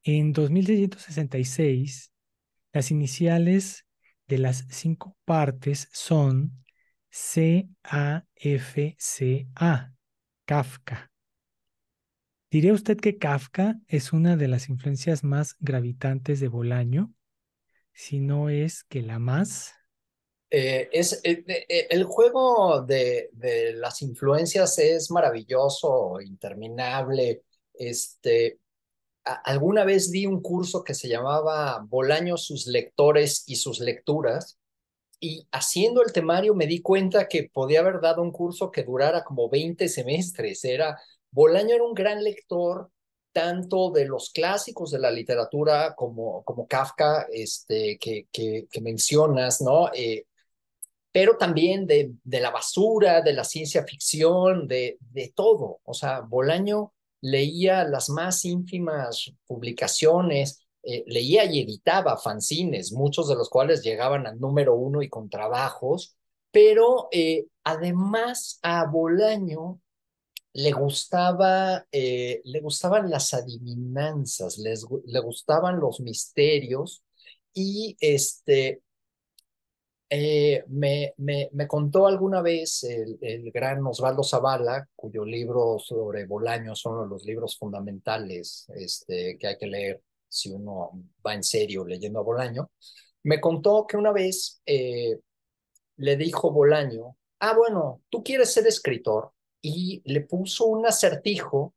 En 2666, las iniciales de las cinco partes son C-A-F-C-A, Kafka. ¿Diría usted que Kafka es una de las influencias más gravitantes de Bolaño? Si no es que la más. Eh, es, eh, eh, el juego de, las influencias es maravilloso, interminable. Este, alguna vez di un curso que se llamaba Bolaño, sus lectores y sus lecturas, y haciendo el temario me di cuenta que podía haber dado un curso que durara como 20 semestres. Era Bolaño era un gran lector tanto de los clásicos de la literatura como, como Kafka, este, que, mencionas, ¿no? Eh, pero también de, la basura, de la ciencia ficción, de, de todo. O sea, Bolaño leía las más ínfimas publicaciones, eh, leía y editaba fanzines, muchos de los cuales llegaban al número uno y con trabajos, pero eh, además a Bolaño le gustaba, eh, le gustaban las adivinanzas, le gustaban los misterios y este, eh, me, me, me, contó alguna vez el, gran Osvaldo Zavala, cuyo libro sobre Bolaño son los libros fundamentales este, que hay que leer si uno va en serio leyendo a Bolaño, me contó que una vez eh, le dijo Bolaño, ah, bueno, tú quieres ser escritor, y le puso un acertijo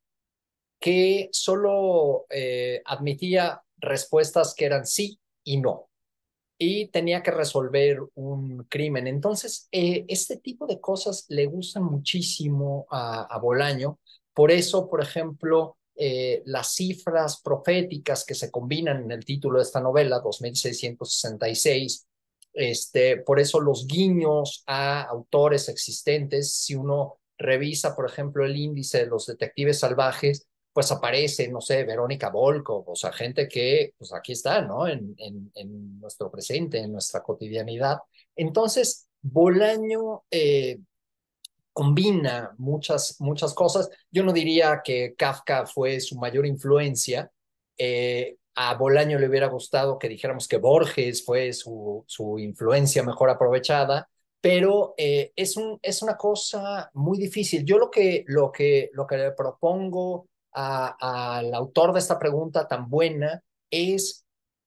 que solo eh, admitía respuestas que eran sí y no. Y tenía que resolver un crimen. Entonces, eh, este tipo de cosas le gustan muchísimo a, Bolaño. Por eso, por ejemplo, eh, las cifras proféticas que se combinan en el título de esta novela, 2666, este, por eso los guiños a autores existentes, si uno revisa, por ejemplo, el índice de los detectives salvajes, pues aparece, no sé, Verónica Volkov, o sea, gente que, pues aquí está, ¿no? En, en, nuestro presente, en nuestra cotidianidad. Entonces, Bolaño eh, combina muchas, muchas cosas. Yo no diría que Kafka fue su mayor influencia. Eh, a Bolaño le hubiera gustado que dijéramos que Borges fue su, su influencia mejor aprovechada pero eh, es, una cosa muy difícil. Yo lo que, le propongo al autor de esta pregunta tan buena es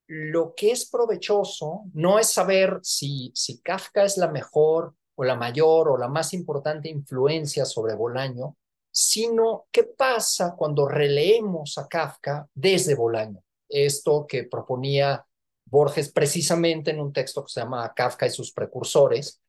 lo que es provechoso, no es saber si, si Kafka es la mejor o la mayor o la más importante influencia sobre Bolaño, sino qué pasa cuando releemos a Kafka desde Bolaño. Esto que proponía Borges precisamente en un texto que se llama Kafka y sus precursores,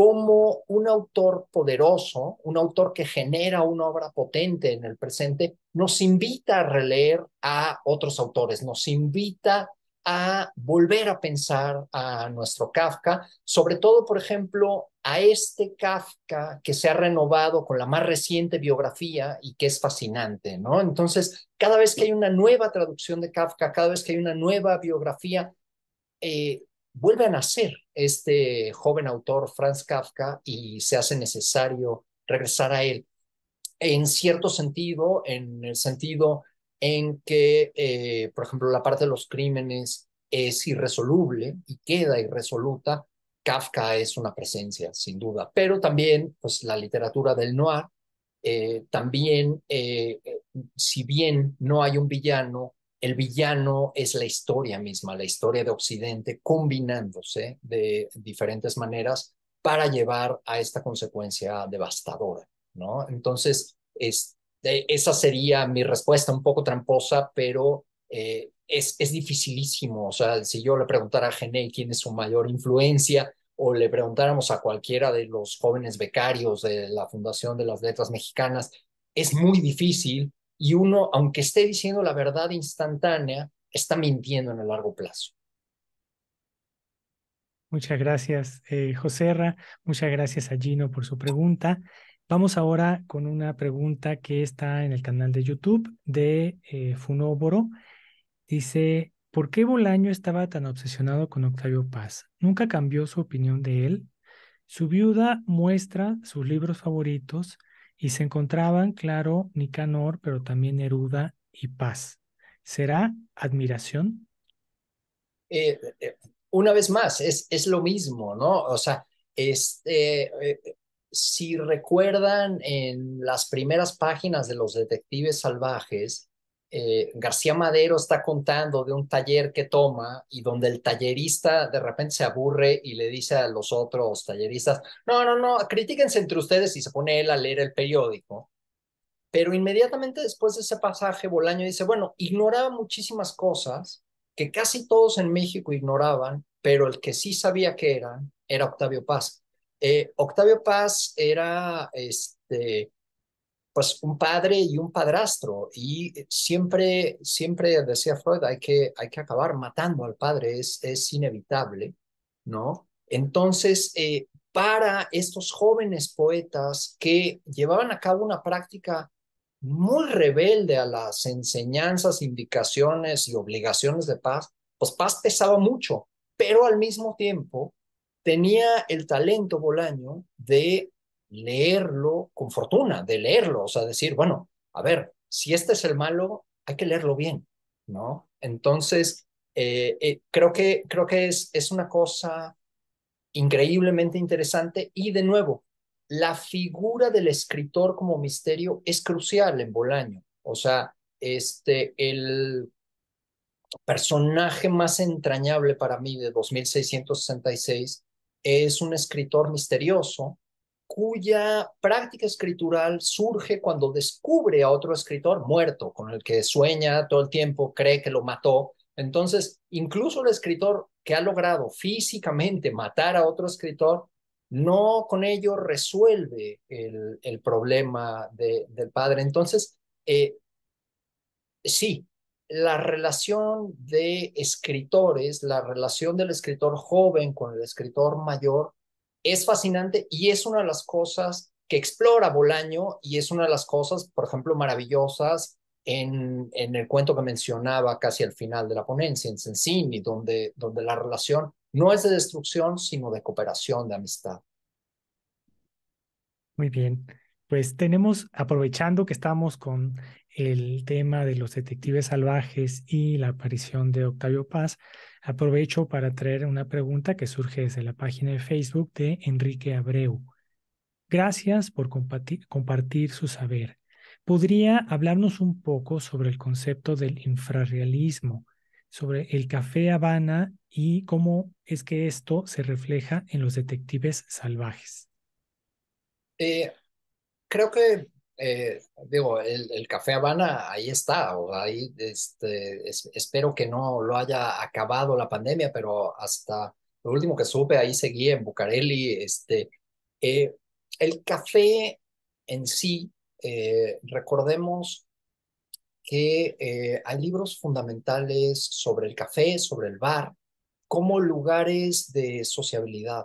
cómo un autor poderoso, un autor que genera una obra potente en el presente, nos invita a releer a otros autores, nos invita a volver a pensar a nuestro Kafka, sobre todo, por ejemplo, a este Kafka que se ha renovado con la más reciente biografía y que es fascinante, ¿no? Entonces, cada vez que hay una nueva traducción de Kafka, cada vez que hay una nueva biografía, eh, vuelve a nacer este joven autor, Franz Kafka, y se hace necesario regresar a él. En cierto sentido, en el sentido en que, eh, por ejemplo, la parte de los crímenes es irresoluble y queda irresoluta, Kafka es una presencia, sin duda, pero también pues, la literatura del noir, eh, también, eh, si bien no hay un villano, el villano es la historia misma, la historia de Occidente, combinándose de diferentes maneras para llevar a esta consecuencia devastadora, ¿no? Entonces, es, eh, esa sería mi respuesta, un poco tramposa, pero eh, es, es dificilísimo. O sea, si yo le preguntara a Genei quién es su mayor influencia, o le preguntáramos a cualquiera de los jóvenes becarios de la Fundación de las Letras Mexicanas, es muy difícil y uno, aunque esté diciendo la verdad instantánea, está mintiendo en el largo plazo. Muchas gracias, eh, José Muchas gracias a Gino por su pregunta. Vamos ahora con una pregunta que está en el canal de YouTube de eh, Funóboro. Dice, ¿por qué Bolaño estaba tan obsesionado con Octavio Paz? Nunca cambió su opinión de él. Su viuda muestra sus libros favoritos, y se encontraban, claro, Nicanor, pero también Neruda y Paz. ¿Será admiración? Eh, eh, una vez más, es, es lo mismo, ¿no? O sea, este, eh, si recuerdan en las primeras páginas de los detectives salvajes, eh, García Madero está contando de un taller que toma y donde el tallerista de repente se aburre y le dice a los otros talleristas, no, no, no, critíquense entre ustedes y se pone él a leer el periódico. Pero inmediatamente después de ese pasaje, Bolaño dice, bueno, ignoraba muchísimas cosas que casi todos en México ignoraban, pero el que sí sabía que eran era Octavio Paz. Eh, Octavio Paz era este, pues un padre y un padrastro. Y eh, siempre, siempre decía Freud, hay que, hay que acabar matando al padre, es, es inevitable, ¿no? Entonces, eh, para estos jóvenes poetas que llevaban a cabo una práctica muy rebelde a las enseñanzas, indicaciones y obligaciones de paz, pues paz pesaba mucho, pero al mismo tiempo tenía el talento Bolaño de leerlo con fortuna, de leerlo, o sea, decir, bueno, a ver, si este es el malo, hay que leerlo bien, ¿no? Entonces, eh, eh, creo que, creo que es, es una cosa increíblemente interesante y de nuevo, la figura del escritor como misterio es crucial en Bolaño, o sea, este, el personaje más entrañable para mí de 2666 es un escritor misterioso cuya práctica escritural surge cuando descubre a otro escritor muerto, con el que sueña todo el tiempo, cree que lo mató. Entonces, incluso el escritor que ha logrado físicamente matar a otro escritor, no con ello resuelve el, problema del padre. Entonces, eh, sí, la relación de escritores, la relación del escritor joven con el escritor mayor, es fascinante y es una de las cosas que explora Bolaño y es una de las cosas, por ejemplo, maravillosas en, en el cuento que mencionaba casi al final de la ponencia, en Sensini, donde, donde la relación no es de destrucción, sino de cooperación, de amistad. Muy bien pues tenemos, aprovechando que estamos con el tema de los detectives salvajes y la aparición de Octavio Paz, aprovecho para traer una pregunta que surge desde la página de Facebook de Enrique Abreu. Gracias por compartir, su saber. ¿Podría hablarnos un poco sobre el concepto del infrarrealismo, sobre el café Habana y cómo es que esto se refleja en los detectives salvajes? Eh, creo que, eh, digo, el, Café Habana ahí está, o ahí este, espero que no lo haya acabado la pandemia, pero hasta lo último que supe, ahí seguí en Bucareli. Este, eh, el café en sí, eh, recordemos que hay libros fundamentales sobre el café, sobre el bar, como lugares de sociabilidad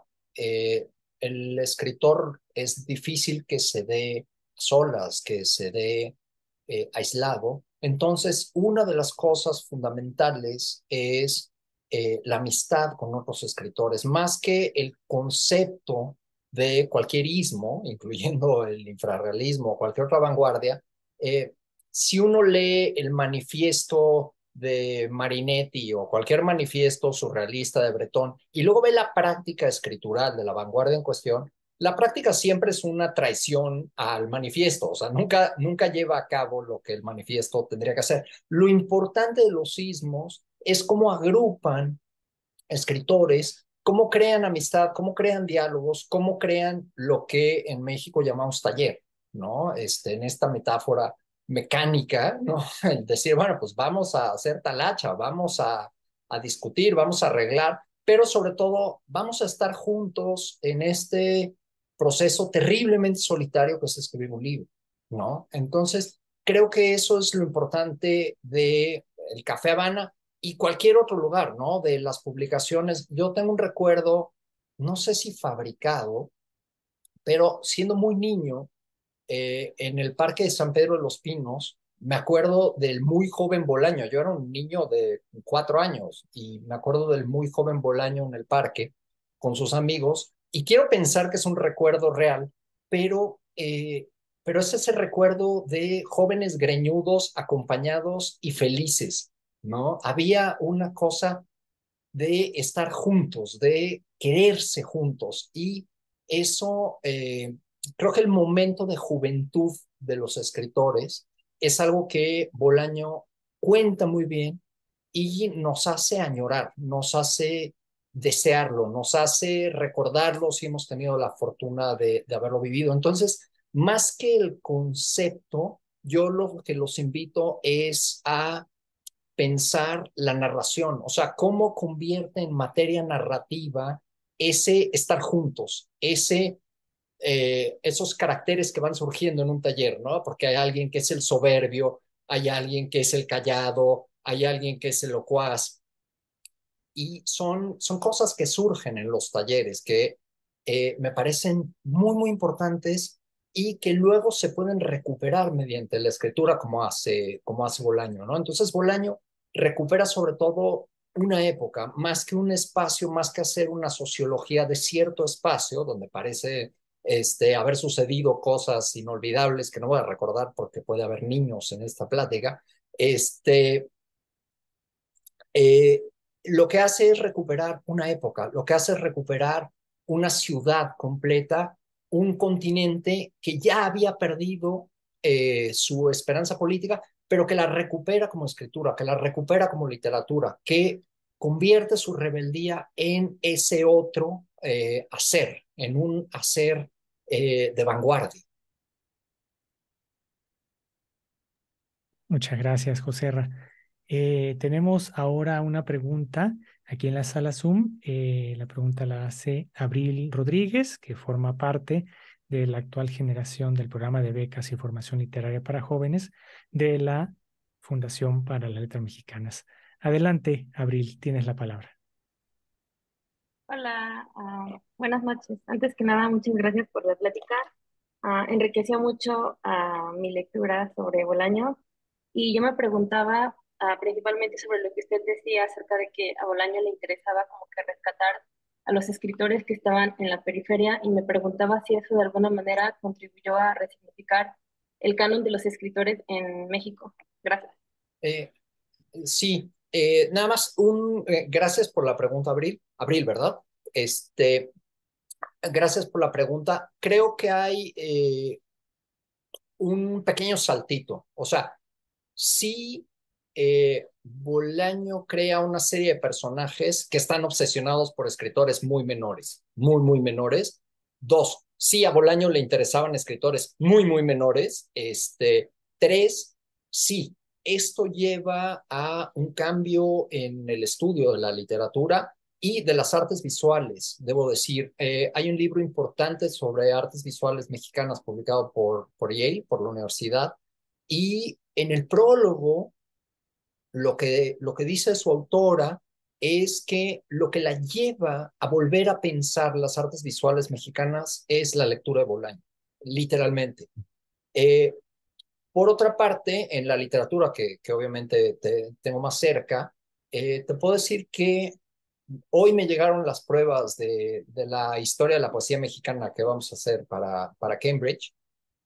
el escritor es difícil que se dé solas, que se dé eh, aislado. Entonces, una de las cosas fundamentales es eh, la amistad con otros escritores, más que el concepto de cualquier ismo, incluyendo el infrarrealismo o cualquier otra vanguardia. Eh, si uno lee el manifiesto de Marinetti o cualquier manifiesto surrealista de Bretón y luego ve la práctica escritural de la vanguardia en cuestión, la práctica siempre es una traición al manifiesto, o sea, nunca, nunca lleva a cabo lo que el manifiesto tendría que hacer. Lo importante de los sismos es cómo agrupan escritores, cómo crean amistad, cómo crean diálogos, cómo crean lo que en México llamamos taller, ¿no? Este, en esta metáfora mecánica, ¿no? El decir, bueno, pues vamos a hacer talacha, vamos a, discutir, vamos a arreglar, pero sobre todo vamos a estar juntos en este proceso terriblemente solitario que es escribir un libro, ¿no? Entonces, creo que eso es lo importante de el Café Habana y cualquier otro lugar, ¿no? De las publicaciones. Yo tengo un recuerdo, no sé si fabricado, pero siendo muy niño, eh, en el Parque de San Pedro de los Pinos, me acuerdo del muy joven Bolaño, yo era un niño de cuatro años y me acuerdo del muy joven Bolaño en el parque con sus amigos y quiero pensar que es un recuerdo real, pero, eh, es ese recuerdo de jóvenes greñudos, acompañados y felices, ¿no? Había una cosa de estar juntos, de quererse juntos y eso... Eh, creo que el momento de juventud de los escritores es algo que Bolaño cuenta muy bien y nos hace añorar, nos hace desearlo, nos hace recordarlo si hemos tenido la fortuna de, haberlo vivido. Entonces, más que el concepto, yo lo que los invito es a pensar la narración, o sea, cómo convierte en materia narrativa ese estar juntos, ese eh, esos caracteres que van surgiendo en un taller, ¿no? Porque hay alguien que es el soberbio, hay alguien que es el callado, hay alguien que es el locuaz. Y son, son cosas que surgen en los talleres que eh, me parecen muy, muy importantes y que luego se pueden recuperar mediante la escritura como hace, como hace Bolaño, ¿no? Entonces Bolaño recupera sobre todo una época, más que un espacio, más que hacer una sociología de cierto espacio, donde parece este, haber sucedido cosas inolvidables que no voy a recordar porque puede haber niños en esta plática, este, eh, lo que hace es recuperar una época, lo que hace es recuperar una ciudad completa, un continente que ya había perdido eh, su esperanza política, pero que la recupera como escritura, que la recupera como literatura, que convierte su rebeldía en ese otro eh, hacer, en un hacer eh, de vanguardia. Muchas gracias, José eh, tenemos ahora una pregunta aquí en la sala Zoom. Eh, la pregunta la hace Abril Rodríguez, que forma parte de la actual generación del programa de becas y formación literaria para jóvenes de la Fundación para las Letras Mexicanas. Adelante, Abril, tienes la palabra. Hola, ah, buenas noches. Antes que nada, muchas gracias por la plática. Ah, enriqueció mucho ah, mi lectura sobre Bolaño y yo me preguntaba principalmente sobre lo que usted decía acerca de que a Bolaño le interesaba como que rescatar a los escritores que estaban en la periferia y me preguntaba si eso de alguna manera contribuyó a resignificar el canon de los escritores en México. Gracias. Eh, sí, eh, nada más un eh, gracias por la pregunta, Abril abril, ¿verdad? Este, gracias por la pregunta. Creo que hay eh, un pequeño saltito. O sea, sí eh, Bolaño crea una serie de personajes que están obsesionados por escritores muy menores, muy, muy menores. Dos, sí a Bolaño le interesaban escritores muy, muy menores. Este, tres, sí, esto lleva a un cambio en el estudio de la literatura y de las artes visuales, debo decir, eh, hay un libro importante sobre artes visuales mexicanas publicado por, por Yale, por la universidad, y en el prólogo lo que, lo que dice su autora es que lo que la lleva a volver a pensar las artes visuales mexicanas es la lectura de Bolaño, literalmente. Eh, por otra parte, en la literatura que, que obviamente tengo más cerca, eh, te puedo decir que hoy me llegaron las pruebas de, la historia de la poesía mexicana que vamos a hacer para, Cambridge.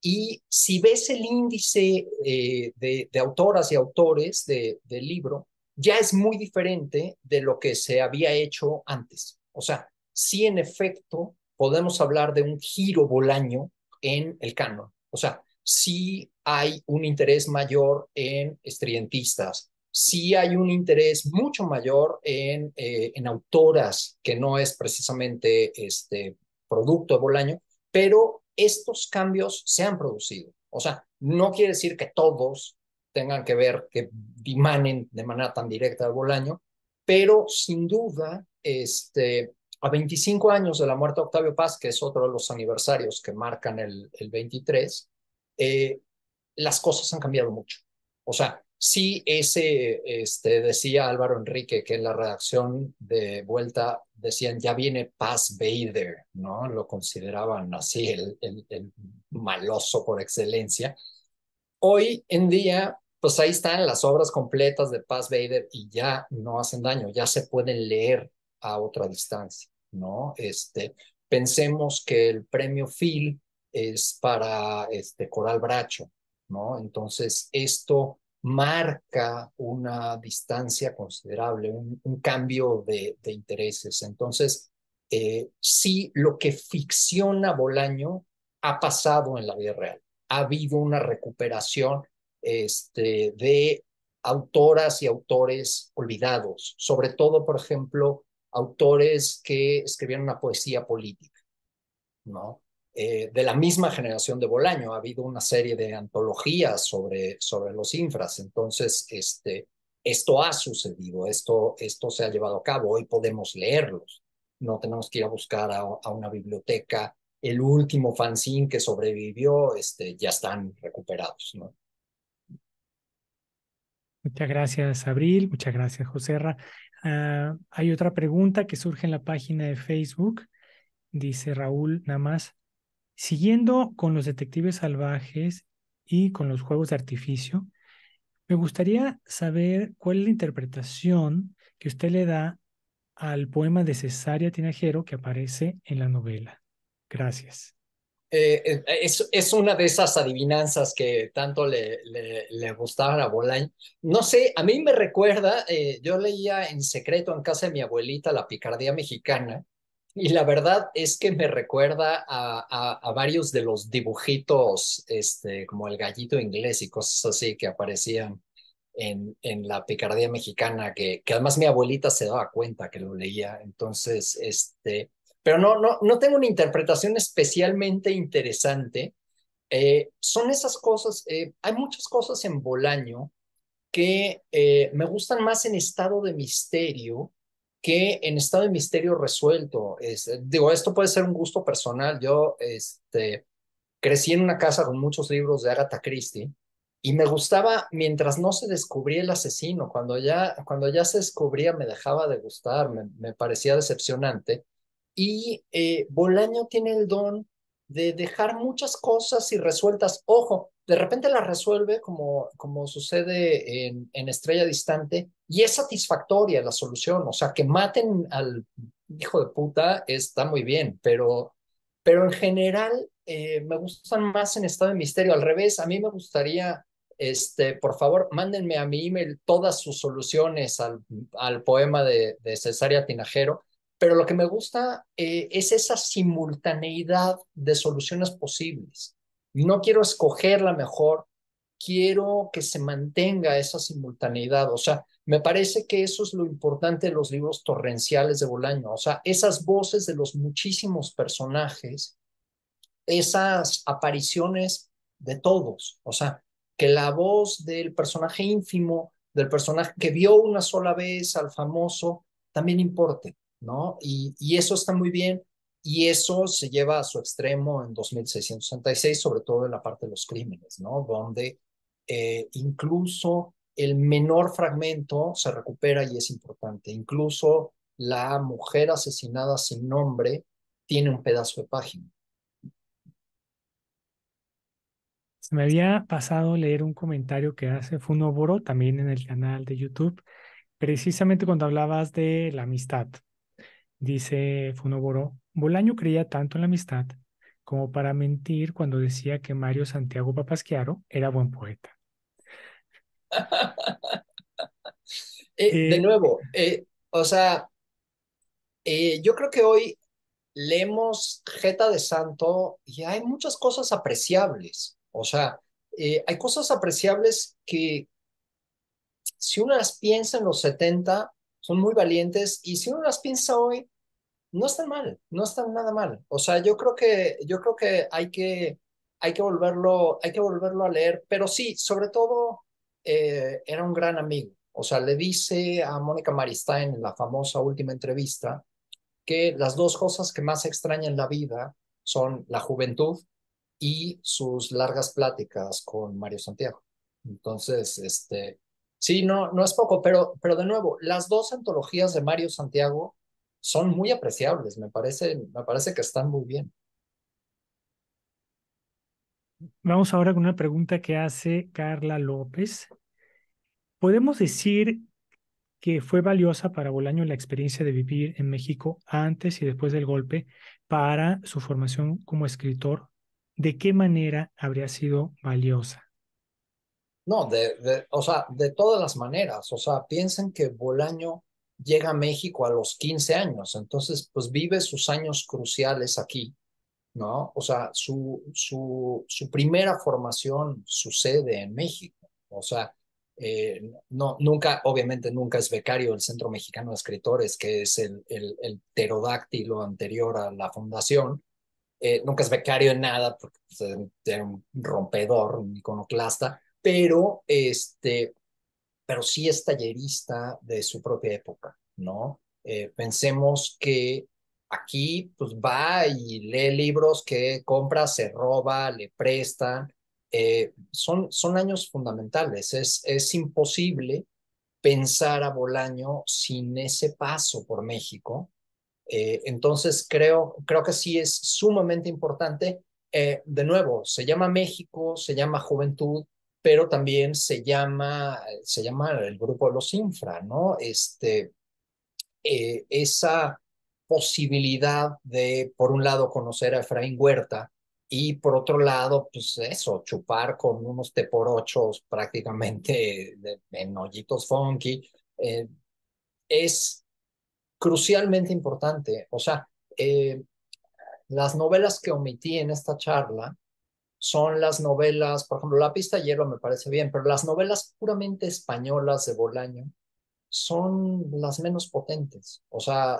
Y si ves el índice eh, de, autoras y autores del libro, ya es muy diferente de lo que se había hecho antes. O sea, sí en efecto podemos hablar de un giro bolaño en el canon. O sea, sí hay un interés mayor en estrientistas, sí hay un interés mucho mayor en, eh, en autoras que no es precisamente este producto de Bolaño, pero estos cambios se han producido. O sea, no quiere decir que todos tengan que ver, que dimanen de manera tan directa de Bolaño, pero sin duda, este, a 25 años de la muerte de Octavio Paz, que es otro de los aniversarios que marcan el, el 23, eh, las cosas han cambiado mucho. O sea, Sí, ese, este, decía Álvaro Enrique que en la redacción de Vuelta decían, ya viene Paz Vader, ¿no? Lo consideraban así, el, el, maloso por excelencia. Hoy en día, pues ahí están las obras completas de Paz Vader y ya no hacen daño, ya se pueden leer a otra distancia, ¿no? Este, pensemos que el premio Phil es para este, Coral Bracho, ¿no? Entonces, esto marca una distancia considerable, un, cambio de, intereses. Entonces, eh, sí, lo que ficciona Bolaño ha pasado en la vida real. Ha habido una recuperación este, de autoras y autores olvidados, sobre todo, por ejemplo, autores que escribieron una poesía política, ¿no? Eh, de la misma generación de Bolaño. Ha habido una serie de antologías sobre, sobre los infras. Entonces, este, esto ha sucedido, esto, esto se ha llevado a cabo, hoy podemos leerlos. No tenemos que ir a buscar a, una biblioteca. El último fanzine que sobrevivió este, ya están recuperados. Muchas gracias, Abril. Muchas gracias, José ah, hay otra pregunta que surge en la página de Facebook. Dice Raúl, Namás, Siguiendo con los detectives salvajes y con los juegos de artificio, me gustaría saber cuál es la interpretación que usted le da al poema de Cesárea Tinajero que aparece en la novela. Gracias. Eh, eh, es, una de esas adivinanzas que tanto le, le, gustaban a Bolaño. No sé, a mí me recuerda, eh, yo leía en secreto en casa de mi abuelita La Picardía Mexicana y la verdad es que me recuerda a, varios de los dibujitos, este, como el gallito inglés y cosas así que aparecían en, en la picardía mexicana, que, que además mi abuelita se daba cuenta que lo leía. Entonces, este, pero no, no, no tengo una interpretación especialmente interesante. Eh, son esas cosas, eh, hay muchas cosas en Bolaño que eh, me gustan más en estado de misterio que en estado de misterio resuelto. Este, digo, esto puede ser un gusto personal. Yo este, crecí en una casa con muchos libros de Agatha Christie y me gustaba mientras no se descubría el asesino. Cuando ya, cuando ya se descubría me dejaba de gustar, me, parecía decepcionante. Y eh, Bolaño tiene el don de dejar muchas cosas irresueltas. Ojo, de repente la resuelve como, como sucede en, Estrella Distante y es satisfactoria la solución. O sea, que maten al hijo de puta está muy bien, pero, pero en general eh, me gustan más en estado de misterio. Al revés, a mí me gustaría, este, por favor, mándenme a mi email todas sus soluciones al, poema de, de Tinajero. Pero lo que me gusta eh, es esa simultaneidad de soluciones posibles no quiero escoger la mejor, quiero que se mantenga esa simultaneidad. O sea, me parece que eso es lo importante de los libros torrenciales de Bolaño. O sea, esas voces de los muchísimos personajes, esas apariciones de todos. O sea, que la voz del personaje ínfimo, del personaje que vio una sola vez al famoso, también importe, ¿no? Y, y eso está muy bien y eso se lleva a su extremo en 2666, sobre todo en la parte de los crímenes, ¿no? Donde eh, incluso el menor fragmento se recupera y es importante. Incluso la mujer asesinada sin nombre tiene un pedazo de página. Se me había pasado leer un comentario que hace Funoboro también en el canal de YouTube, precisamente cuando hablabas de la amistad. Dice Funoboro, Bolaño creía tanto en la amistad como para mentir cuando decía que Mario Santiago Papasquiaro era buen poeta. Eh, de eh, nuevo, eh, o sea, yo creo que hoy leemos Jeta de Santo y hay muchas cosas apreciables. O sea, hay cosas apreciables que si uno las piensa en los 70 son muy valientes y si uno las piensa hoy no están mal, no están nada mal. O sea, yo creo que, yo creo que hay que, hay que volverlo, hay que volverlo a leer, pero sí, sobre todo, eh, era un gran amigo. O sea, le dice a Mónica Maristain en la famosa última entrevista que las dos cosas que más extrañan la vida son la juventud y sus largas pláticas con Mario Santiago. Entonces, este, sí, no, no es poco, pero, pero de nuevo, las dos antologías de Mario Santiago son muy apreciables, me parece, me parece que están muy bien. Vamos ahora con una pregunta que hace Carla López. ¿Podemos decir que fue valiosa para Bolaño la experiencia de vivir en México antes y después del golpe para su formación como escritor? ¿De qué manera habría sido valiosa? No, de, de, o sea, de todas las maneras. O sea, piensen que Bolaño llega a México a los 15 años, entonces pues vive sus años cruciales aquí, ¿no? O sea, su, su, su primera formación sucede en México, o sea, eh, no, nunca, obviamente nunca es becario del Centro Mexicano de Escritores, que es el, el, el pterodáctilo anterior a la fundación, eh, nunca es becario en nada, porque es pues, un rompedor, un iconoclasta, pero este, pero sí es tallerista de su propia época, ¿no? Eh, pensemos que aquí pues va y lee libros que compra, se roba, le presta. Eh, son, son años fundamentales. Es, es imposible pensar a Bolaño sin ese paso por México. Eh, entonces creo, creo que sí es sumamente importante. de nuevo, se llama México, se llama Juventud, pero también se llama, se llama el grupo de los infra, ¿no? Este, eh, esa posibilidad de, por un lado, conocer a Efraín Huerta y por otro lado, pues eso, chupar con unos teporochos prácticamente de, en hoyitos funky, eh, es crucialmente importante. O sea, eh, las novelas que omití en esta charla son las novelas, por ejemplo, La pista de me parece bien, pero las novelas puramente españolas de Bolaño son las menos potentes. O sea,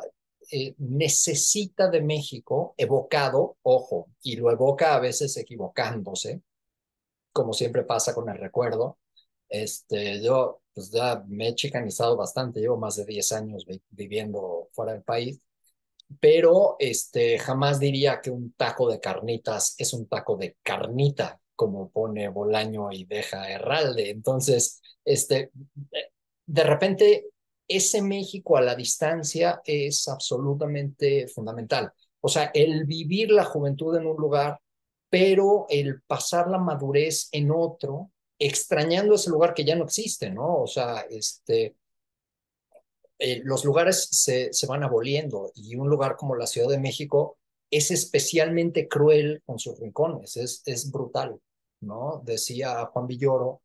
eh, necesita de México evocado, ojo, y lo evoca a veces equivocándose, como siempre pasa con el recuerdo. Este, yo pues ya me he chicanizado bastante, llevo más de 10 años viviendo fuera del país pero este, jamás diría que un taco de carnitas es un taco de carnita, como pone Bolaño y deja Herralde. Entonces, este, de repente, ese México a la distancia es absolutamente fundamental. O sea, el vivir la juventud en un lugar, pero el pasar la madurez en otro, extrañando ese lugar que ya no existe, ¿no? O sea, este, eh, los lugares se, se van aboliendo y un lugar como la Ciudad de México es especialmente cruel con sus rincones, es, es brutal, ¿no? Decía Juan Villoro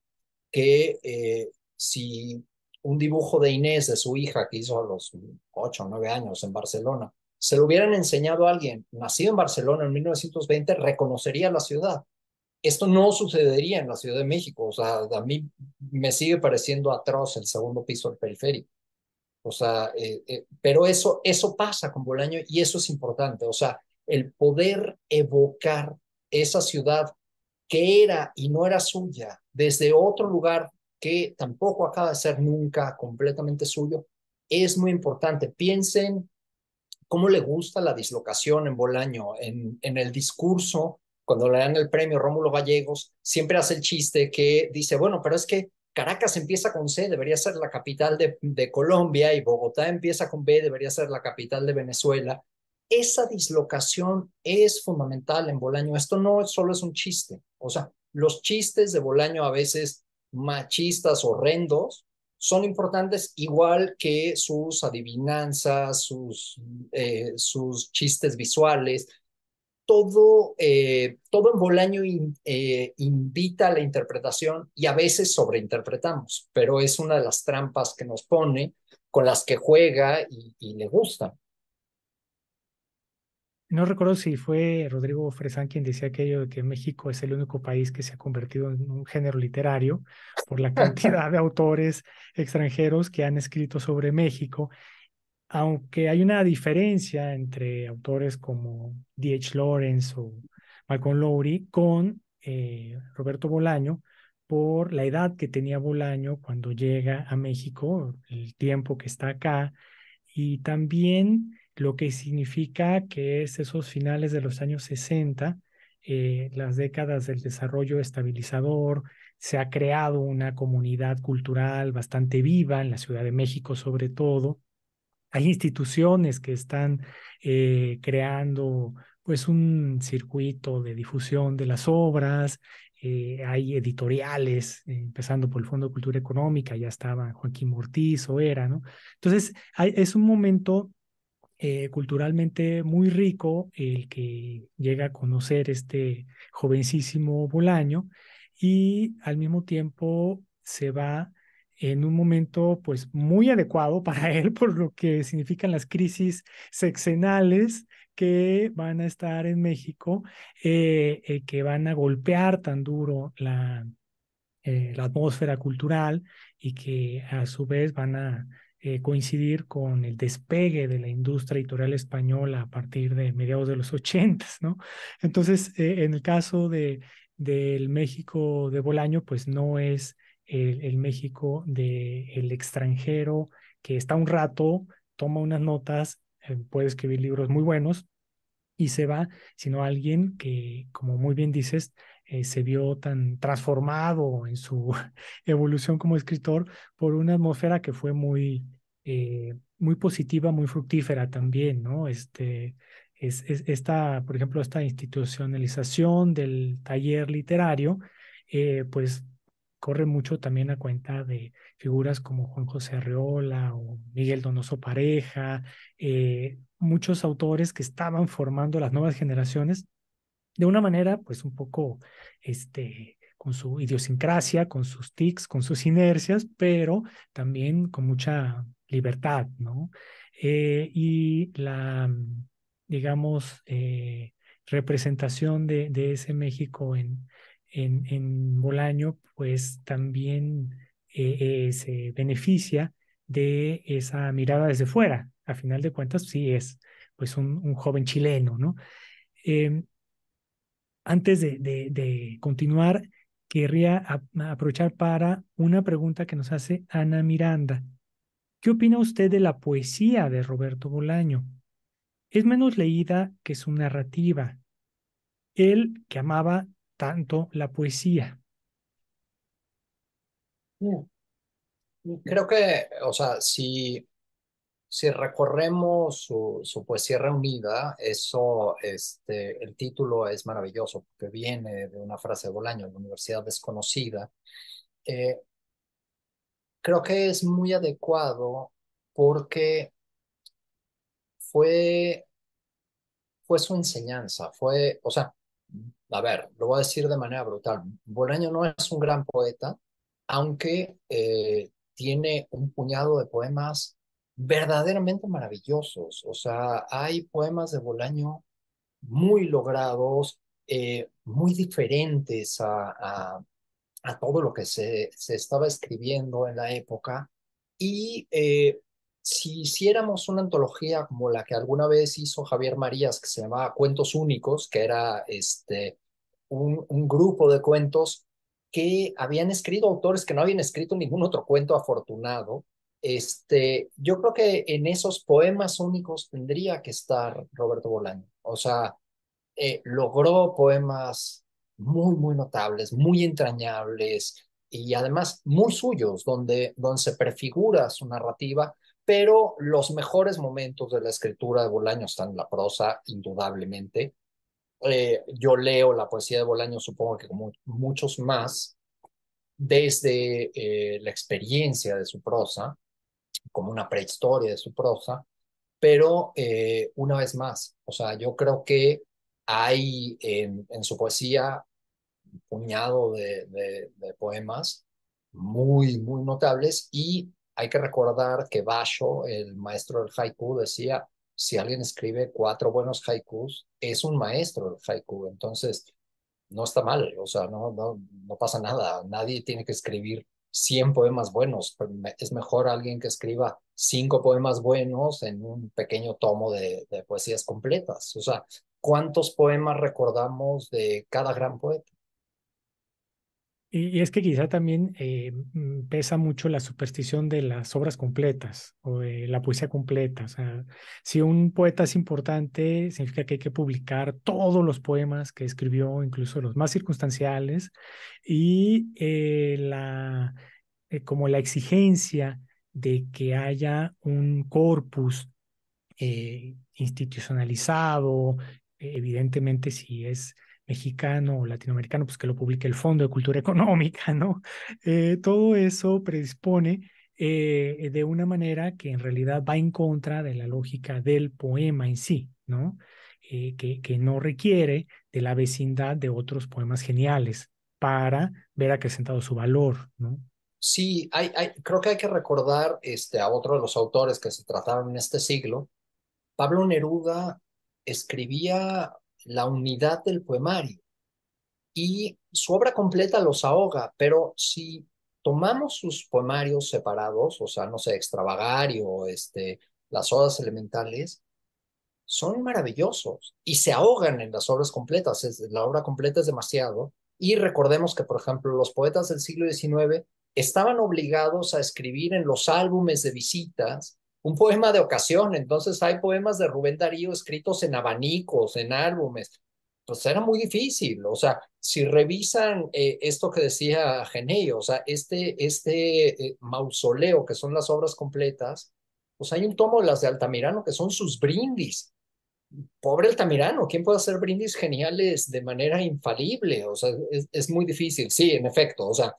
que eh, si un dibujo de Inés, de su hija, que hizo a los ocho o nueve años en Barcelona, se lo hubieran enseñado a alguien nacido en Barcelona en 1920, reconocería la ciudad. Esto no sucedería en la Ciudad de México, o sea, a mí me sigue pareciendo atroz el segundo piso del periférico. O sea, eh, eh, pero eso, eso pasa con Bolaño y eso es importante. O sea, el poder evocar esa ciudad que era y no era suya desde otro lugar que tampoco acaba de ser nunca completamente suyo, es muy importante. Piensen cómo le gusta la dislocación en Bolaño, en, en el discurso, cuando le dan el premio Rómulo Gallegos, siempre hace el chiste que dice, bueno, pero es que Caracas empieza con C, debería ser la capital de, Colombia, y Bogotá empieza con B, debería ser la capital de Venezuela. Esa dislocación es fundamental en Bolaño. Esto no solo es un chiste. O sea, los chistes de Bolaño a veces machistas, horrendos, son importantes igual que sus adivinanzas, sus, eh, sus chistes visuales, todo, eh, todo en Bolaño eh, invita a la interpretación y a veces sobreinterpretamos, pero es una de las trampas que nos pone, con las que juega y, y le gusta. No recuerdo si fue Rodrigo Fresán quien decía aquello de que México es el único país que se ha convertido en un género literario por la cantidad de autores extranjeros que han escrito sobre México aunque hay una diferencia entre autores como D.H. Lawrence o Malcolm Lowry con eh, Roberto Bolaño por la edad que tenía Bolaño cuando llega a México, el tiempo que está acá y también lo que significa que es esos finales de los años 60, eh, las décadas del desarrollo estabilizador, se ha creado una comunidad cultural bastante viva en la Ciudad de México sobre todo, hay instituciones que están eh, creando pues un circuito de difusión de las obras, eh, hay editoriales, eh, empezando por el Fondo de Cultura Económica, ya estaba Joaquín Mortiz o era, ¿no? Entonces, es un momento culturalmente muy rico el que llega a conocer este jovencísimo Bolaño y al mismo tiempo se va en un momento pues muy adecuado para él por lo que significan las crisis sexenales que van a estar en México, eh, eh, que van a golpear tan duro la, eh, la, atmósfera cultural y que a su vez van a coincidir con el despegue de la industria editorial española a partir de mediados de los ochentas, ¿no? Entonces, en el caso de del México de Bolaño, pues no es el, México del extranjero que está un rato, toma unas notas, eh, puede escribir libros muy buenos y se va, sino alguien que, como muy bien dices, eh, se vio tan transformado en su evolución como escritor por una atmósfera que fue muy, eh, muy positiva, muy fructífera también, ¿no? Este, es, esta, por ejemplo, esta institucionalización del taller literario, pues corre mucho también a cuenta de figuras como Juan José Arreola o Miguel Donoso Pareja, eh, muchos autores que estaban formando las nuevas generaciones de una manera pues un poco este con su idiosincrasia, con sus tics, con sus inercias, pero también con mucha libertad, ¿no? Eh, y la, digamos, eh, representación de, ese México en, en, Bolaño, pues también eh, eh, se beneficia de esa mirada desde fuera. A final de cuentas, sí es pues un, joven chileno, ¿no? Em, antes de, continuar, querría aprovechar para una pregunta que nos hace Ana Miranda. ¿Qué opina usted de la poesía de Roberto Bolaño? Es menos leída que su narrativa. Él, que amaba tanto la poesía? Mm. Creo que, o sea, si, si recorremos su, poesía reunida, eso, este, el título es maravilloso porque viene de una frase de Bolaño, la Universidad Desconocida. Eh, creo que es muy adecuado porque fue, fue su enseñanza, fue, o sea, a ver, lo voy a decir de manera brutal, Bolaño no es un gran poeta, aunque eh, tiene un puñado de poemas verdaderamente maravillosos. O sea, hay poemas de Bolaño muy logrados, eh, muy diferentes a, todo lo que se, se, estaba escribiendo en la época. Y eh, si hiciéramos una antología como la que alguna vez hizo Javier Marías, que se llamaba Cuentos Únicos, que era este, un, grupo de cuentos que habían escrito autores que no habían escrito ningún otro cuento afortunado, este, yo creo que en esos poemas únicos tendría que estar Roberto Bolaño. O sea, eh, logró poemas muy, muy notables, muy entrañables y además muy suyos, donde, donde se prefigura su narrativa pero los mejores momentos de la escritura de Bolaño están en la prosa, indudablemente. Eh, yo leo la poesía de Bolaño, supongo que como muchos más, desde eh, la experiencia de su prosa, como una prehistoria de su prosa, pero eh, una vez más, o sea, yo creo que hay en, su poesía un puñado de poemas muy, muy notables y hay que recordar que Basho, el maestro del haiku, decía, si alguien escribe cuatro buenos haikus, es un maestro del haiku. Entonces, no está mal, o sea, no, no, pasa nada. Nadie tiene que escribir 100 poemas buenos. Es mejor alguien que escriba cinco poemas buenos en un pequeño tomo de poesías completas. O sea, ¿cuántos poemas recordamos de cada gran poeta? Y, es que quizá también eh, mm, pesa mucho la superstición de las obras completas o de la poesía completa. O sea, si un poeta es importante, significa que hay que publicar todos los poemas que escribió, incluso los más circunstanciales, y eh, la, eh, como la exigencia de que haya un corpus institucionalizado, evidentemente si es mexicano o latinoamericano, pues que lo publique el Fondo de Cultura Económica, ¿no? Eh, todo eso predispone eh, de una manera que en realidad va en contra de la lógica del poema en sí, ¿no? Eh, que, que no requiere de la vecindad de otros poemas geniales para ver acrecentado su valor, ¿no? Sí, hay, creo que hay que recordar este, a otro de los autores que se trataron en este siglo. Pablo Neruda escribía la unidad del poemario. Y su obra completa los ahoga, pero si tomamos sus poemarios separados, o sea, no sé, extravagario, este, las odas elementales, son maravillosos y se ahogan en las obras completas. la obra completa es demasiado. Y recordemos que, por ejemplo, los poetas del siglo XIX estaban obligados a escribir en los álbumes de visitas un poema de ocasión, entonces hay poemas de Rubén Darío escritos en abanicos, en álbumes, pues era muy difícil, o sea, si revisan eh, esto que decía Genei, o sea, este, este eh, mausoleo que son las obras completas, pues hay un tomo de las de Altamirano que son sus brindis. Pobre Altamirano, ¿quién puede hacer brindis geniales de manera infalible? O sea, es muy difícil, sí, en efecto, o sea,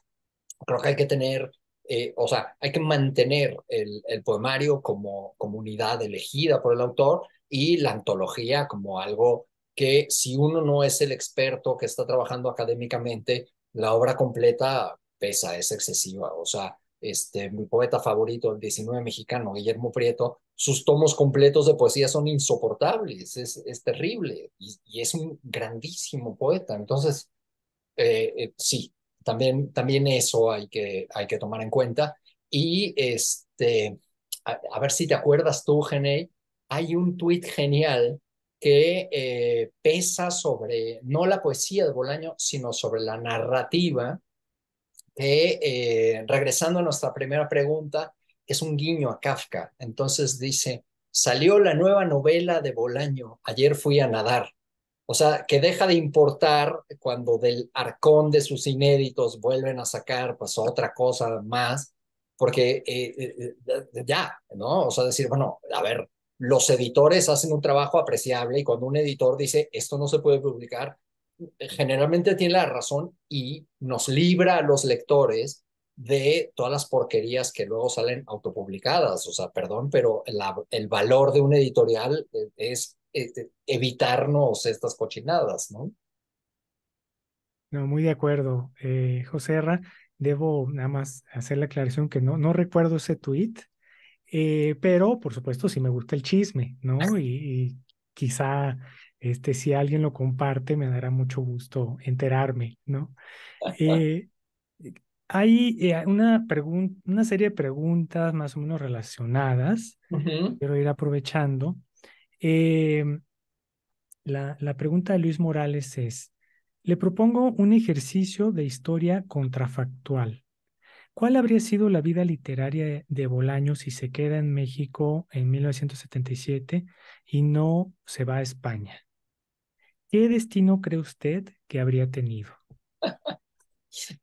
creo que hay que tener eh, o sea, hay que mantener el, poemario como comunidad elegida por el autor y la antología como algo que si uno no es el experto que está trabajando académicamente, la obra completa pesa, es excesiva. O sea, este, mi poeta favorito, el 19 mexicano, Guillermo Prieto, sus tomos completos de poesía son insoportables, es, es terrible y, es un grandísimo poeta. Entonces, eh, eh, sí, también, eso hay que, hay que tomar en cuenta. Y este, a, ver si te acuerdas tú, Genei, hay un tuit genial que eh, pesa sobre no la poesía de Bolaño, sino sobre la narrativa, que eh, regresando a nuestra primera pregunta, es un guiño a Kafka. Entonces dice, salió la nueva novela de Bolaño, ayer fui a nadar. O sea, que deja de importar cuando del arcón de sus inéditos vuelven a sacar pues otra cosa más, porque eh, eh, eh, ya, ¿no? O sea, decir, bueno, a ver, los editores hacen un trabajo apreciable y cuando un editor dice, esto no se puede publicar, generalmente tiene la razón y nos libra a los lectores de todas las porquerías que luego salen autopublicadas. O sea, perdón, pero el valor de un editorial es este, evitarnos estas cochinadas, ¿no? No, muy de acuerdo, eh, José Erra. Debo nada más hacer la aclaración que no, no recuerdo ese tuit, eh, pero por supuesto si me gusta el chisme, ¿no? Y, quizá este, si alguien lo comparte me dará mucho gusto enterarme, ¿no? Eh, hay una, una serie de preguntas más o menos relacionadas, quiero ir aprovechando. Em, la, la pregunta de Luis Morales es, le propongo un ejercicio de historia contrafactual. ¿Cuál habría sido la vida literaria de Bolaño si se queda en México en 1977 y no se va a España? ¿Qué destino cree usted que habría tenido?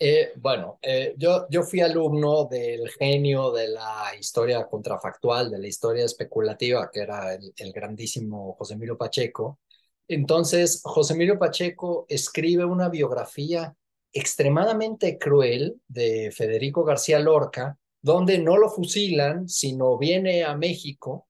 Eh, bueno, eh, yo, yo fui alumno del genio de la historia contrafactual, de la historia especulativa, que era el, el grandísimo José Emilio Pacheco. Entonces, José Emilio Pacheco escribe una biografía extremadamente cruel de Federico García Lorca, donde no lo fusilan, sino viene a México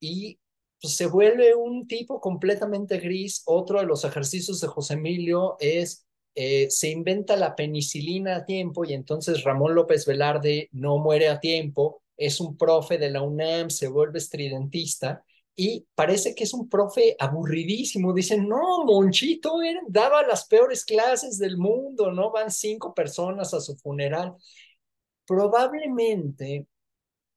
y pues, se vuelve un tipo completamente gris. Otro de los ejercicios de José Emilio es eh, se inventa la penicilina a tiempo y entonces Ramón López Velarde no muere a tiempo, es un profe de la UNAM, se vuelve estridentista y parece que es un profe aburridísimo. Dicen, no, Monchito daba las peores clases del mundo, ¿no? Van cinco personas a su funeral. Probablemente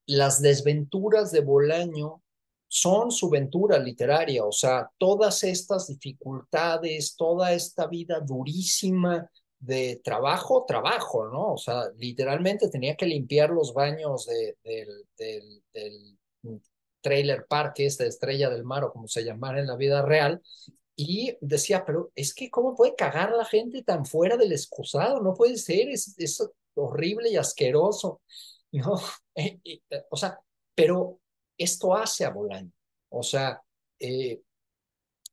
las desventuras de Bolaño son su ventura literaria, o sea, todas estas dificultades, toda esta vida durísima de trabajo, trabajo, ¿no? O sea, literalmente tenía que limpiar los baños de, del, trailer park, esta Estrella del Mar o como se llamara en la vida real, y decía, pero es que cómo puede cagar la gente tan fuera del excusado, no puede ser, es horrible y asqueroso, ¿no? Eh, eh, eh, o sea, pero esto hace a Bolaño. O sea, eh,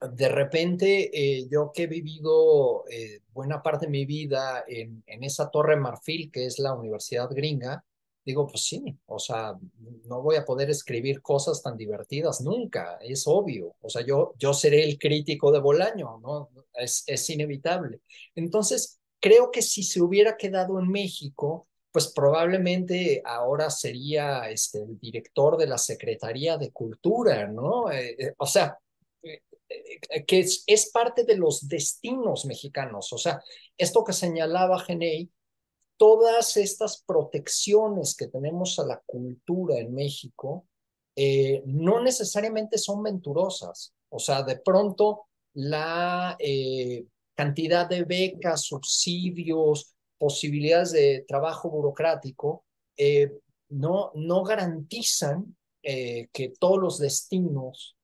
de repente eh, yo que he vivido eh, buena parte de mi vida en, esa torre marfil que es la universidad gringa, digo, pues sí, o sea, no voy a poder escribir cosas tan divertidas nunca, es obvio, o sea, yo, yo seré el crítico de Bolaño, ¿no? Es, es inevitable. Entonces, creo que si se hubiera quedado en México, pues probablemente ahora sería este, el director de la Secretaría de Cultura, ¿no? Eh, eh, o sea, eh, que es, parte de los destinos mexicanos. O sea, esto que señalaba Genei, todas estas protecciones que tenemos a la cultura en México no necesariamente son venturosas. O sea, de pronto la cantidad de becas, subsidios, posibilidades de trabajo burocrático eh, no, no garantizan eh, que todos los destinos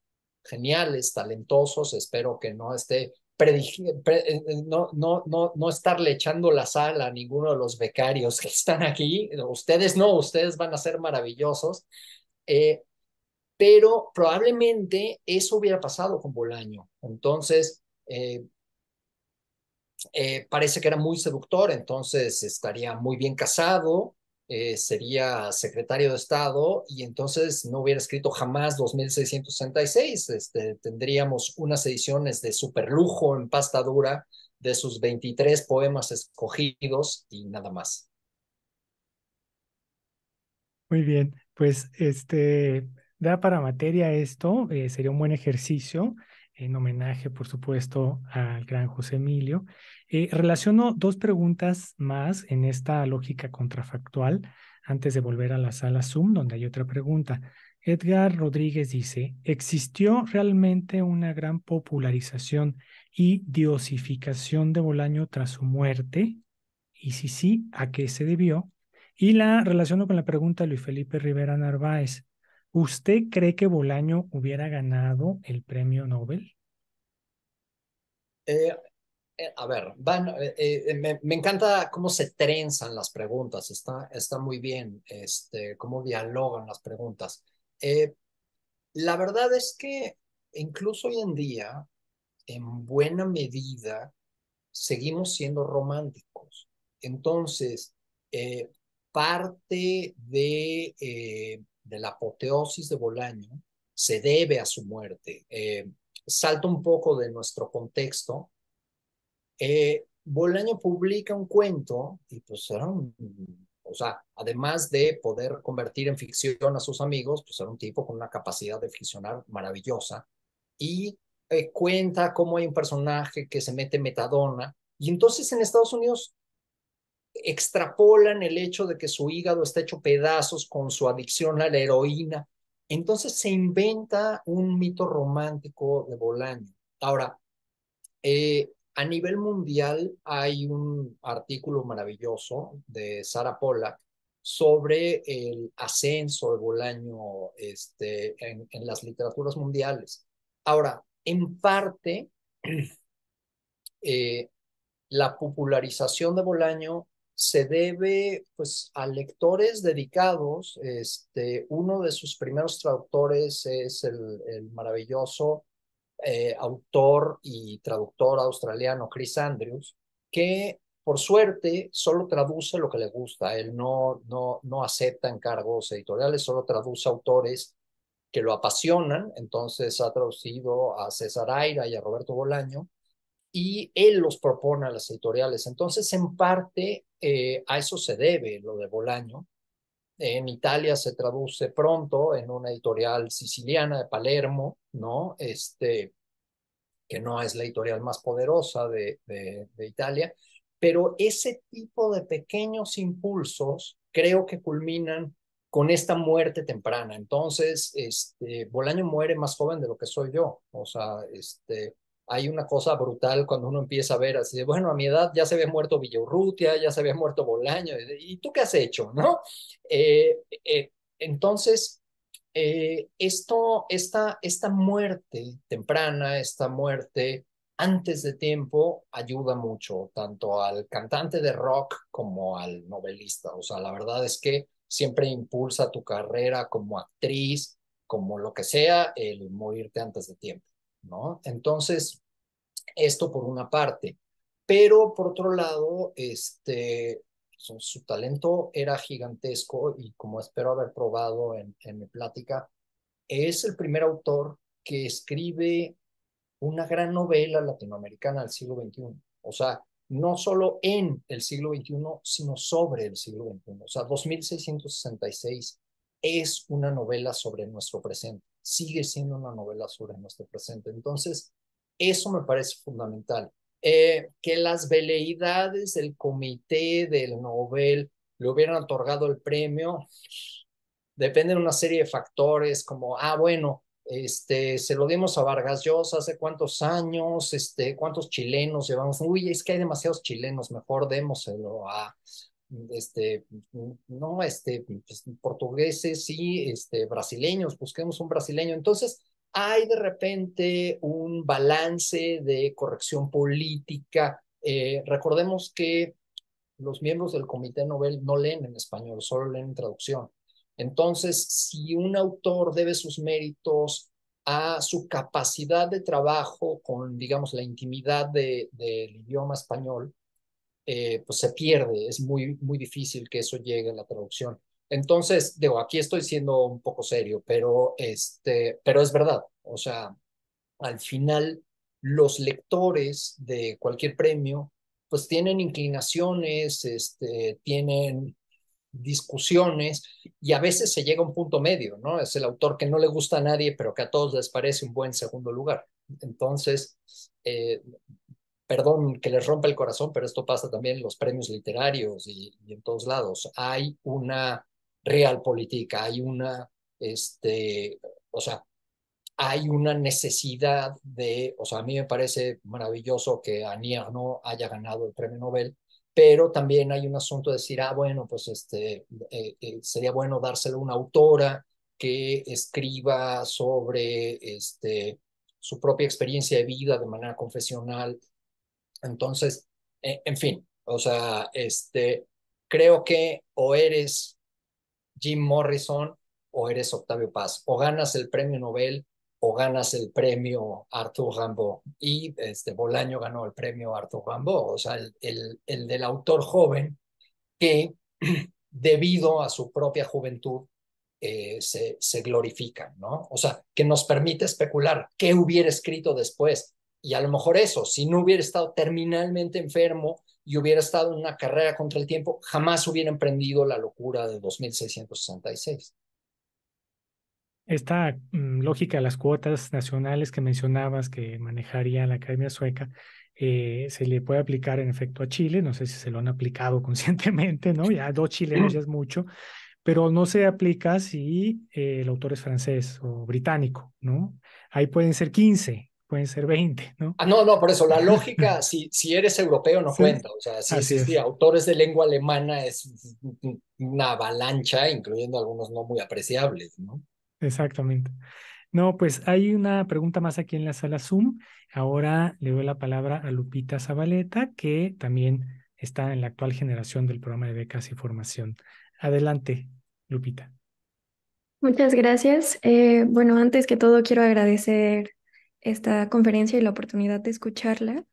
geniales, talentosos, espero que no esté eh, no, no, no, no estarle echando la sal a ninguno de los becarios que están aquí, ustedes no, ustedes van a ser maravillosos, pero probablemente eso hubiera pasado con Bolaño. Entonces, eh, parece que era muy seductor, entonces estaría muy bien casado, eh, sería secretario de Estado y entonces no hubiera escrito jamás 2666. Este, tendríamos unas ediciones de superlujo en pasta dura de sus 23 poemas escogidos y nada más. Muy bien, pues este da para materia esto, eh, sería un buen ejercicio en homenaje, por supuesto, al gran José Emilio. Eh, relaciono dos preguntas más en esta lógica contrafactual antes de volver a la sala Zoom, donde hay otra pregunta. Edgar Rodríguez dice, ¿existió realmente una gran popularización y diosificación de Bolaño tras su muerte? Y si sí, ¿a qué se debió? Y la relaciono con la pregunta de Luis Felipe Rivera Narváez. ¿Usted cree que Bolaño hubiera ganado el premio Nobel? Eh, eh, a ver, eh, me, encanta cómo se trenzan las preguntas, está, está muy bien, este, cómo dialogan las preguntas. la verdad es que incluso hoy en día, en buena medida, seguimos siendo románticos. Entonces, parte de de la apoteosis de Bolaño se debe a su muerte. Eh, salto un poco de nuestro contexto. Eh, Bolaño publica un cuento y pues era un, o sea, además de poder convertir en ficción a sus amigos, pues era un tipo con una capacidad de ficcionar maravillosa y eh, cuenta cómo hay un personaje que se mete metadona y entonces en Estados Unidos extrapolan el hecho de que su hígado está hecho pedazos con su adicción a la heroína. Entonces se inventa un mito romántico de Bolaño. Ahora, eh, a nivel mundial hay un artículo maravilloso de Sara Pollack sobre el ascenso de Bolaño este, en, las literaturas mundiales. Ahora, en parte, eh, la popularización de Bolaño se debe pues a lectores dedicados. Este, uno de sus primeros traductores es el, maravilloso eh, autor y traductor australiano Chris Andrews, que por suerte solo traduce lo que le gusta. Él no, no, no acepta encargos editoriales, solo traduce autores que lo apasionan. Entonces ha traducido a César Aira y a Roberto Bolaño y él los propone a las editoriales. Entonces, en parte, eh, a eso se debe lo de Bolaño. En Italia se traduce pronto en una editorial siciliana de Palermo, ¿no? Este, que no es la editorial más poderosa de, de, Italia, pero ese tipo de pequeños impulsos creo que culminan con esta muerte temprana. Entonces, este, Bolaño muere más joven de lo que soy yo, o sea, este, hay una cosa brutal cuando uno empieza a ver así, bueno, a mi edad ya se había muerto Villaurrutia, ya se había muerto Bolaño, ¿y tú qué has hecho? ¿no? Eh, eh, entonces, eh, esto, esta, esta muerte temprana, esta muerte antes de tiempo, ayuda mucho tanto al cantante de rock como al novelista. O sea, la verdad es que siempre impulsa tu carrera como actriz, como lo que sea, el morirte antes de tiempo. ¿no? Entonces, esto por una parte. Pero por otro lado, este, su, talento era gigantesco y como espero haber probado en, en mi plática, es el primer autor que escribe una gran novela latinoamericana del siglo XXI. O sea, no solo en el siglo XXI, sino sobre el siglo XXI. O sea, 2666 es una novela sobre nuestro presente sigue siendo una novela en nuestro presente. Entonces, eso me parece fundamental. Eh, que las veleidades del comité del Nobel le hubieran otorgado el premio depende de una serie de factores como, ah, bueno, este, se lo dimos a Vargas Llosa hace cuántos años, este, cuántos chilenos llevamos, uy, es que hay demasiados chilenos, mejor démoselo a, este, mm, no, este, pues, portugueses y este, brasileños, busquemos un brasileño. Entonces, hay de repente un balance de corrección política. Eh, recordemos que los miembros del Comité Nobel no leen en español, solo leen en traducción. Entonces, si un autor debe sus méritos a su capacidad de trabajo con, digamos, la intimidad del idioma español, eh, pues se pierde, es muy, muy difícil que eso llegue a la traducción. Entonces, digo, aquí estoy siendo un poco serio, pero, este, pero es verdad. O sea, al final, los lectores de cualquier premio, pues tienen inclinaciones, este, tienen discusiones y a veces se llega a un punto medio, ¿no? Es el autor que no le gusta a nadie, pero que a todos les parece un buen segundo lugar. Entonces, eh, perdón que les rompa el corazón, pero esto pasa también en los premios literarios y, en todos lados. Hay una real política, hay una, este, o sea, hay una necesidad de, o sea, a mí me parece maravilloso que Annie no haya ganado el premio Nobel, pero también hay un asunto de decir, ah, bueno, pues este, eh, eh, sería bueno dárselo a una autora que escriba sobre este, su propia experiencia de vida de manera confesional entonces, e-, en fin, o sea, este, creo que o eres Jim Morrison o eres Octavio Paz, o ganas el premio Nobel o ganas el premio Arthur Rambo. Y este Bolaño ganó el premio Arthur Rambo, o sea, el, del autor joven que debido a su propia juventud eh, se, se glorifica, ¿no? O sea, que nos permite especular qué hubiera escrito después, y a lo mejor eso, si no hubiera estado terminalmente enfermo y hubiera estado en una carrera contra el tiempo, jamás hubiera emprendido la locura de 2666. Esta mm, lógica de las cuotas nacionales que mencionabas que manejaría la Academia Sueca, eh, se le puede aplicar en efecto a Chile, no sé si se lo han aplicado conscientemente, ¿no? Ya dos chilenos ya es mucho, pero no se aplica si eh, el autor es francés o británico, ¿no? Ahí pueden ser 15, pueden ser 20, ¿no? Ah, no, no, por eso, la lógica, si, si eres europeo no cuenta, o sea, si, autores de lengua alemana es una avalancha, incluyendo algunos no muy apreciables, ¿no? Exactamente. No, pues hay una pregunta más aquí en la sala Zoom. Ahora le doy la palabra a Lupita Zabaleta, que también está en la actual generación del programa de becas y formación. Adelante, Lupita. Muchas gracias. Eh, bueno, antes que todo quiero agradecer esta conferencia y la oportunidad de escucharla.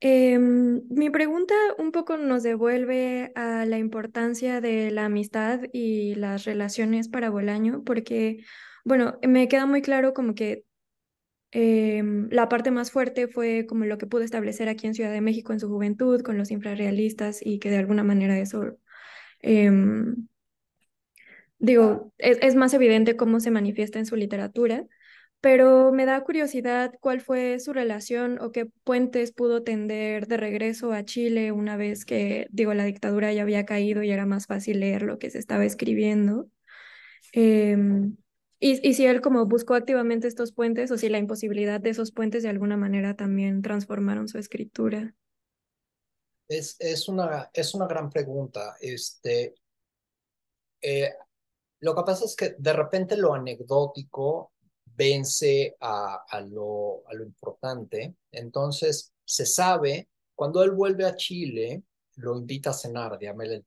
Em, mi pregunta un poco nos devuelve a la importancia de la amistad y las relaciones para Bolaño, porque, bueno, me queda muy claro como que em, la parte más fuerte fue como lo que pudo establecer aquí en Ciudad de México en su juventud con los infrarrealistas y que de alguna manera eso, em, digo, es, es más evidente cómo se manifiesta en su literatura pero me da curiosidad cuál fue su relación o qué puentes pudo tender de regreso a Chile una vez que, digo, la dictadura ya había caído y era más fácil leer lo que se estaba escribiendo. Em, y, y si él como buscó activamente estos puentes o si la imposibilidad de esos puentes de alguna manera también transformaron su escritura. Es, una, es una gran pregunta. Este, eh, lo que pasa es que de repente lo anecdótico vence a, lo, a lo importante. Entonces, se sabe, cuando él vuelve a Chile, lo invita a cenar el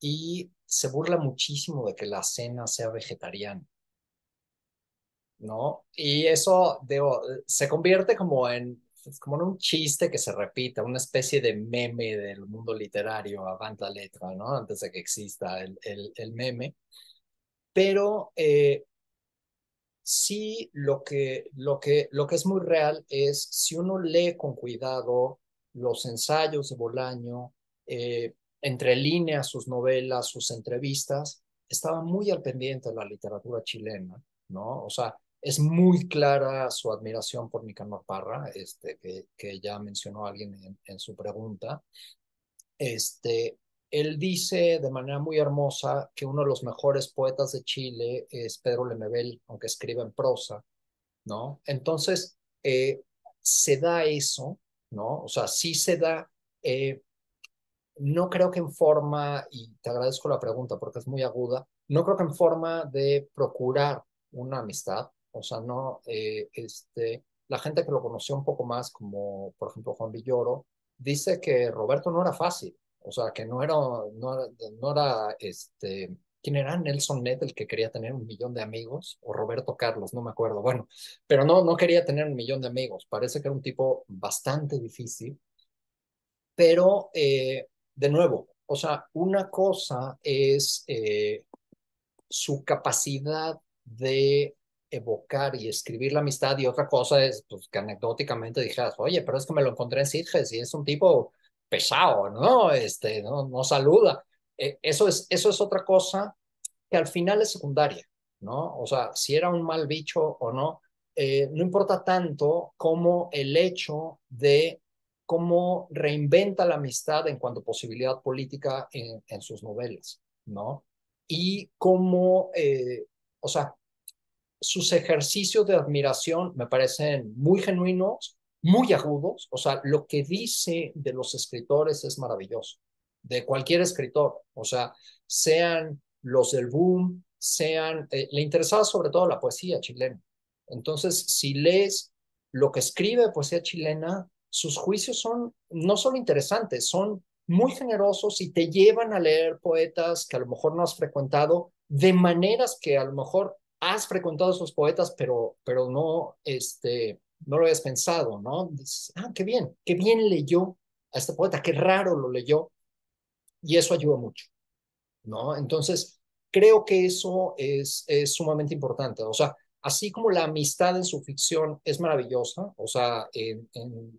y se burla muchísimo de que la cena sea vegetariana. ¿No? Y eso, digo, se convierte como en, pues, como un chiste que se repita, una especie de meme del mundo literario, a banda letra, ¿no? Antes de que exista el, el, el meme. Pero eh, sí lo que, lo que, lo que es muy real es si uno lee con cuidado los ensayos de Bolaño, eh, entre líneas sus novelas, sus entrevistas, estaba muy al pendiente de la literatura chilena, ¿no? O sea, es muy clara su admiración por Nicanor Parra, este, que, que ya mencionó alguien en, en su pregunta. Este, él dice de manera muy hermosa que uno de los mejores poetas de Chile es Pedro Lemebel, aunque escribe en prosa, ¿no? Entonces, eh, se da eso, ¿no? O sea, sí se da, eh, no creo que en forma, y te agradezco la pregunta porque es muy aguda, no creo que en forma de procurar una amistad, o sea, no, eh, este, la gente que lo conoció un poco más, como por ejemplo Juan Villoro, dice que Roberto no era fácil, o sea, que no era, no, no era, este, ¿quién era? Nelson Ned, el que quería tener un millón de amigos, o Roberto Carlos, no me acuerdo, bueno, pero no, no quería tener un millón de amigos, parece que era un tipo bastante difícil, pero eh, de nuevo, o sea, una cosa es eh, su capacidad de evocar y escribir la amistad y otra cosa es pues, que anecdóticamente dijeras, oye, pero es que me lo encontré en Sitges y es un tipo pesado, ¿no? Este, no, no saluda. Eh, eso, es, eso es otra cosa que al final es secundaria, ¿no? O sea, si era un mal bicho o no, eh, no importa tanto como el hecho de cómo reinventa la amistad en cuanto a posibilidad política en, sus novelas, ¿no? Y cómo, eh, o sea, sus ejercicios de admiración me parecen muy genuinos, muy agudos, o sea, lo que dice de los escritores es maravilloso, de cualquier escritor, o sea, sean los del boom, sean, eh, le interesaba sobre todo la poesía chilena. Entonces, si lees lo que escribe poesía chilena, sus juicios son no solo interesantes, son muy generosos y te llevan a leer poetas que a lo mejor no has frecuentado de maneras que a lo mejor has frecuentado esos poetas, pero, pero no, este, no lo habías pensado, ¿no? Dices, ah, qué bien, qué bien leyó a este poeta, qué raro lo leyó. Y eso ayuda mucho, ¿no? Entonces, creo que eso es, es sumamente importante. O sea, así como la amistad en su ficción es maravillosa, o sea, en,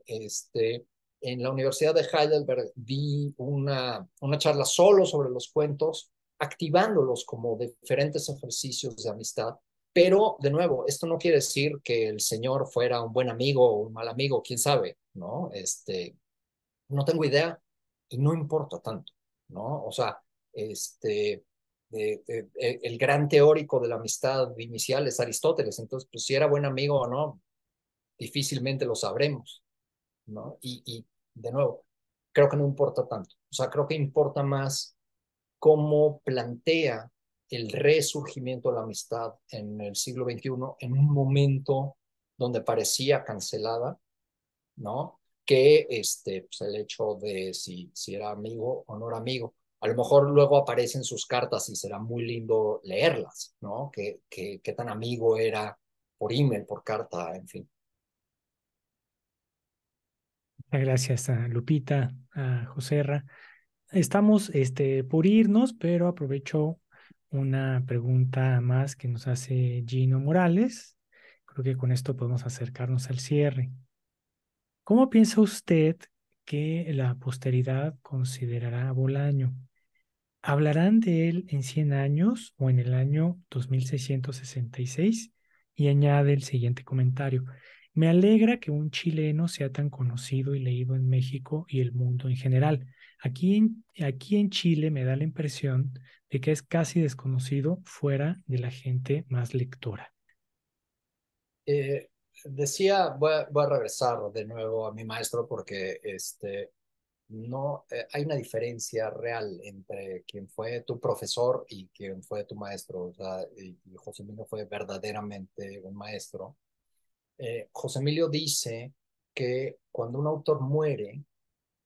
este, en la Universidad de Heidelberg di una, una charla solo sobre los cuentos, activándolos como diferentes ejercicios de amistad. Pero, de nuevo, esto no quiere decir que el señor fuera un buen amigo o un mal amigo, quién sabe, ¿no? Este, no tengo idea y no importa tanto, ¿no? O sea, este, eh, eh, eh, el gran teórico de la amistad inicial es Aristóteles, entonces, pues si era buen amigo o no, difícilmente lo sabremos, ¿no? Y, y de nuevo, creo que no importa tanto, o sea, creo que importa más cómo plantea el resurgimiento de la amistad en el siglo XXI, en un momento donde parecía cancelada, ¿no? Que este, pues, el hecho de si, si era amigo o no era amigo. A lo mejor luego aparecen sus cartas y será muy lindo leerlas, ¿no? Que, tan amigo era por email, por carta, en fin. Gracias a Lupita, a Joserra. Estamos este, por irnos, pero aprovecho una pregunta más que nos hace Gino Morales. Creo que con esto podemos acercarnos al cierre. ¿Cómo piensa usted que la posteridad considerará a Bolaño? ¿Hablarán de él en 100 años o en el año 2666? Y añade el siguiente comentario. Me alegra que un chileno sea tan conocido y leído en México y el mundo en general. Aquí en, aquí en Chile me da la impresión de que es casi desconocido fuera de la gente más lectora. Eh, decía, voy a, regresar de nuevo a mi maestro porque este, no, eh, hay una diferencia real entre quien fue tu profesor y quien fue tu maestro. O sea, José Emilio fue verdaderamente un maestro. Eh, José Emilio dice que cuando un autor muere,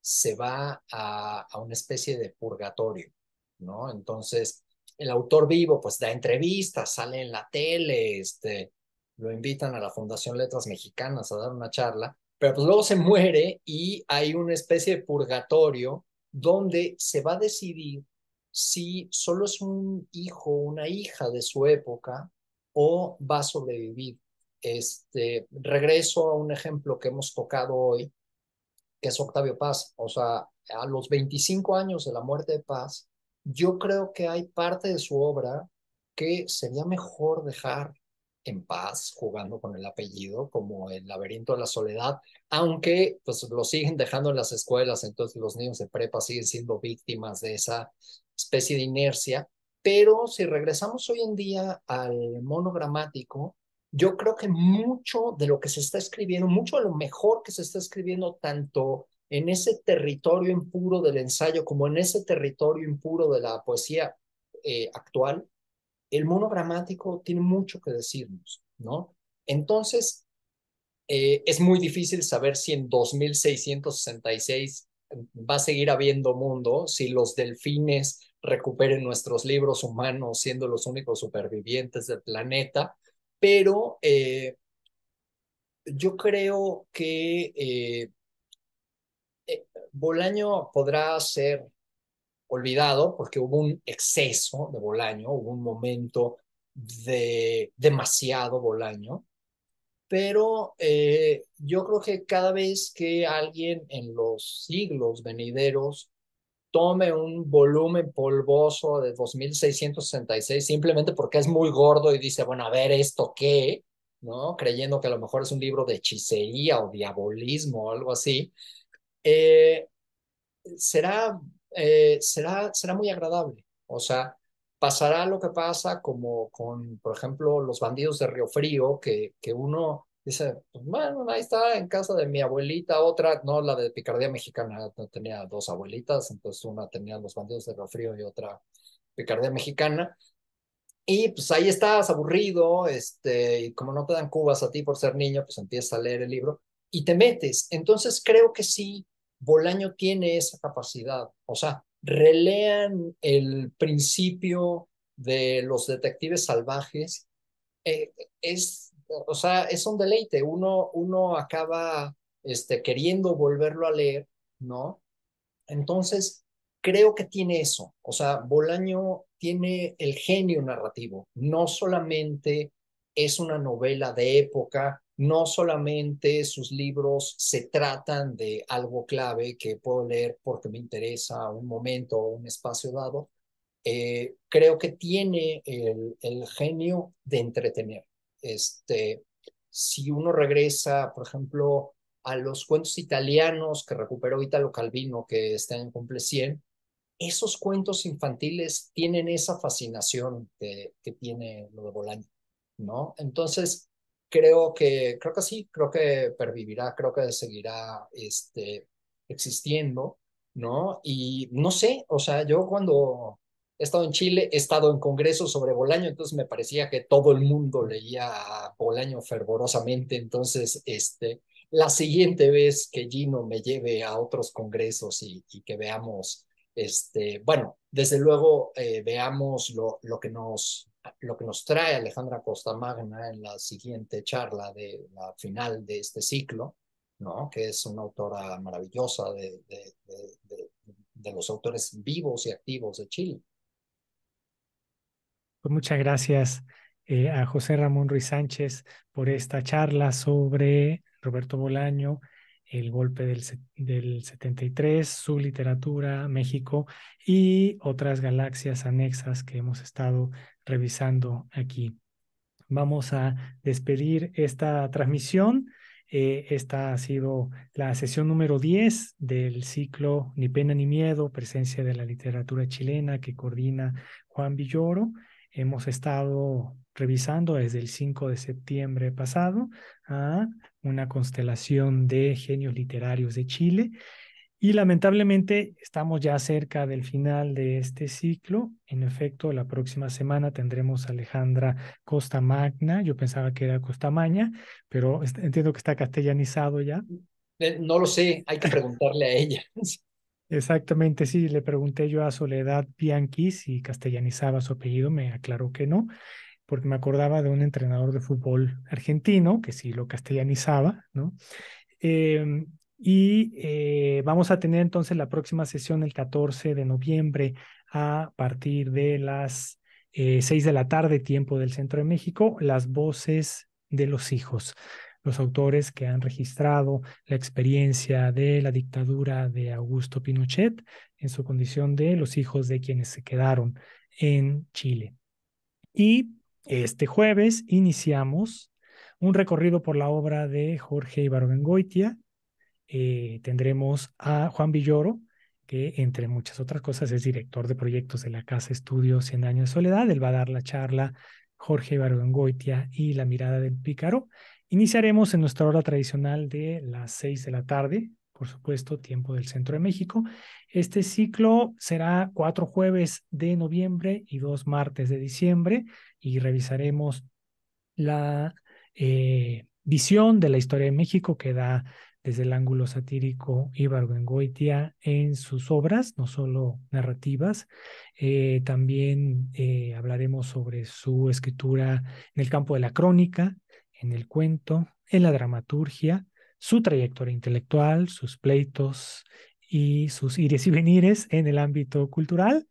se va a, una especie de purgatorio, ¿no? Entonces, el autor vivo pues da entrevistas, sale en la tele, este, lo invitan a la Fundación Letras Mexicanas a dar una charla, pero pues, luego se muere y hay una especie de purgatorio donde se va a decidir si solo es un hijo o una hija de su época o va a sobrevivir. Este, regreso a un ejemplo que hemos tocado hoy que es Octavio Paz, o sea, a los 25 años de la muerte de Paz, yo creo que hay parte de su obra que sería mejor dejar en paz, jugando con el apellido, como el laberinto de la soledad, aunque pues lo siguen dejando en las escuelas, entonces los niños de prepa siguen siendo víctimas de esa especie de inercia, pero si regresamos hoy en día al monogramático, yo creo que mucho de lo que se está escribiendo, mucho de lo mejor que se está escribiendo tanto en ese territorio impuro del ensayo como en ese territorio impuro de la poesía eh, actual, el monogramático tiene mucho que decirnos, ¿no? Entonces, eh, es muy difícil saber si en 2666 va a seguir habiendo mundo, si los delfines recuperen nuestros libros humanos siendo los únicos supervivientes del planeta, pero eh, yo creo que eh, eh, Bolaño podrá ser olvidado porque hubo un exceso de Bolaño, hubo un momento de demasiado Bolaño, pero yo creo que cada vez que alguien en los siglos venideros tome un volumen polvoso de 2666 simplemente porque es muy gordo y dice, bueno, a ver, ¿esto qué? ¿No? Creyendo que a lo mejor es un libro de hechicería o diabolismo o algo así. Eh, será, eh, será, será muy agradable. O sea, pasará lo que pasa como con, por ejemplo, los bandidos de Río Frío, que, que uno Dice, pues, bueno, ahí está en casa de mi abuelita, otra, no, la de Picardía Mexicana, no tenía dos abuelitas, entonces una tenía los bandidos de refrío y otra Picardía Mexicana. Y pues ahí estás aburrido, este, y como no te dan cubas a ti por ser niño, pues empiezas a leer el libro y te metes. Entonces creo que sí, Bolaño tiene esa capacidad, o sea, relean el principio de los detectives salvajes. Eh, es o sea, es un deleite. Uno, uno acaba este, queriendo volverlo a leer, ¿no? Entonces, creo que tiene eso. O sea, Bolaño tiene el genio narrativo. No solamente es una novela de época, no solamente sus libros se tratan de algo clave que puedo leer porque me interesa un momento o un espacio dado. Eh, creo que tiene el genio de entretener. Este, si uno regresa, por ejemplo, a los cuentos italianos que recuperó Italo Calvino, que está en cumple esos cuentos infantiles tienen esa fascinación que, tiene lo de Bolaño, ¿no? Entonces, creo que, creo que sí, creo que pervivirá, creo que seguirá este, existiendo, ¿no? Y no sé, o sea, yo cuando he estado en Chile, he estado en congresos sobre Bolaño, entonces me parecía que todo el mundo leía a Bolaño fervorosamente, entonces este, la siguiente vez que Gino me lleve a otros congresos y, que veamos, este, bueno, desde luego eh, veamos lo, lo, que nos, lo que nos trae Alejandra Costa Magna en la siguiente charla de la final de este ciclo, ¿no? que es una autora maravillosa de de los autores vivos y activos de Chile. Pues muchas gracias eh, a José Ramón Ruiz Sánchez por esta charla sobre Roberto Bolaño, el golpe del, 73, su literatura, México y otras galaxias anexas que hemos estado revisando aquí. Vamos a despedir esta transmisión. Eh, esta ha sido la sesión número 10 del ciclo Ni pena ni miedo, presencia de la literatura chilena que coordina Juan Villoro hemos estado revisando desde el 5 de septiembre pasado a una constelación de genios literarios de Chile. Y lamentablemente estamos ya cerca del final de este ciclo. En efecto, la próxima semana tendremos Alejandra Costa Magna. Yo pensaba que era Costa Maña, pero entiendo que está castellanizado ya. Eh, no lo sé, hay que preguntarle a ella. Exactamente, sí, le pregunté yo a Soledad Bianchi si castellanizaba su apellido, me aclaró que no, porque me acordaba de un entrenador de fútbol argentino que sí lo castellanizaba, ¿no? Em, y eh, vamos a tener entonces la próxima sesión el 14 de noviembre a partir de las 6 eh, de la tarde, tiempo del Centro de México, las voces de los hijos los autores que han registrado la experiencia de la dictadura de Augusto Pinochet en su condición de los hijos de quienes se quedaron en Chile. Y este jueves iniciamos un recorrido por la obra de Jorge Ibarbengoitia. Eh, tendremos a Juan Villoro, que entre muchas otras cosas es director de proyectos de la Casa estudios 100 Años de Soledad. Él va a dar la charla Jorge Ibarbengoitia y la mirada del pícaro. Iniciaremos en nuestra hora tradicional de las seis de la tarde, por supuesto, tiempo del centro de México. Este ciclo será cuatro jueves de noviembre y dos martes de diciembre y revisaremos la eh, visión de la historia de México que da desde el ángulo satírico Ibargüengoitia en sus obras, no solo narrativas. Eh, también eh, hablaremos sobre su escritura en el campo de la crónica, en el cuento, en la dramaturgia, su trayectoria intelectual, sus pleitos y sus ires y venires en el ámbito cultural.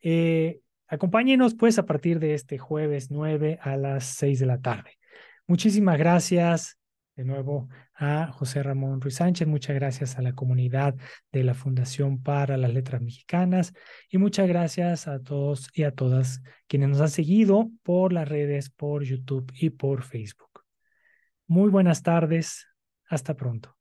Eh, acompáñenos pues a partir de este jueves 9 a las 6 de la tarde. Muchísimas gracias de nuevo a José Ramón Ruiz Sánchez, muchas gracias a la comunidad de la Fundación para las Letras Mexicanas y muchas gracias a todos y a todas quienes nos han seguido por las redes, por YouTube y por Facebook. Muy buenas tardes. Hasta pronto.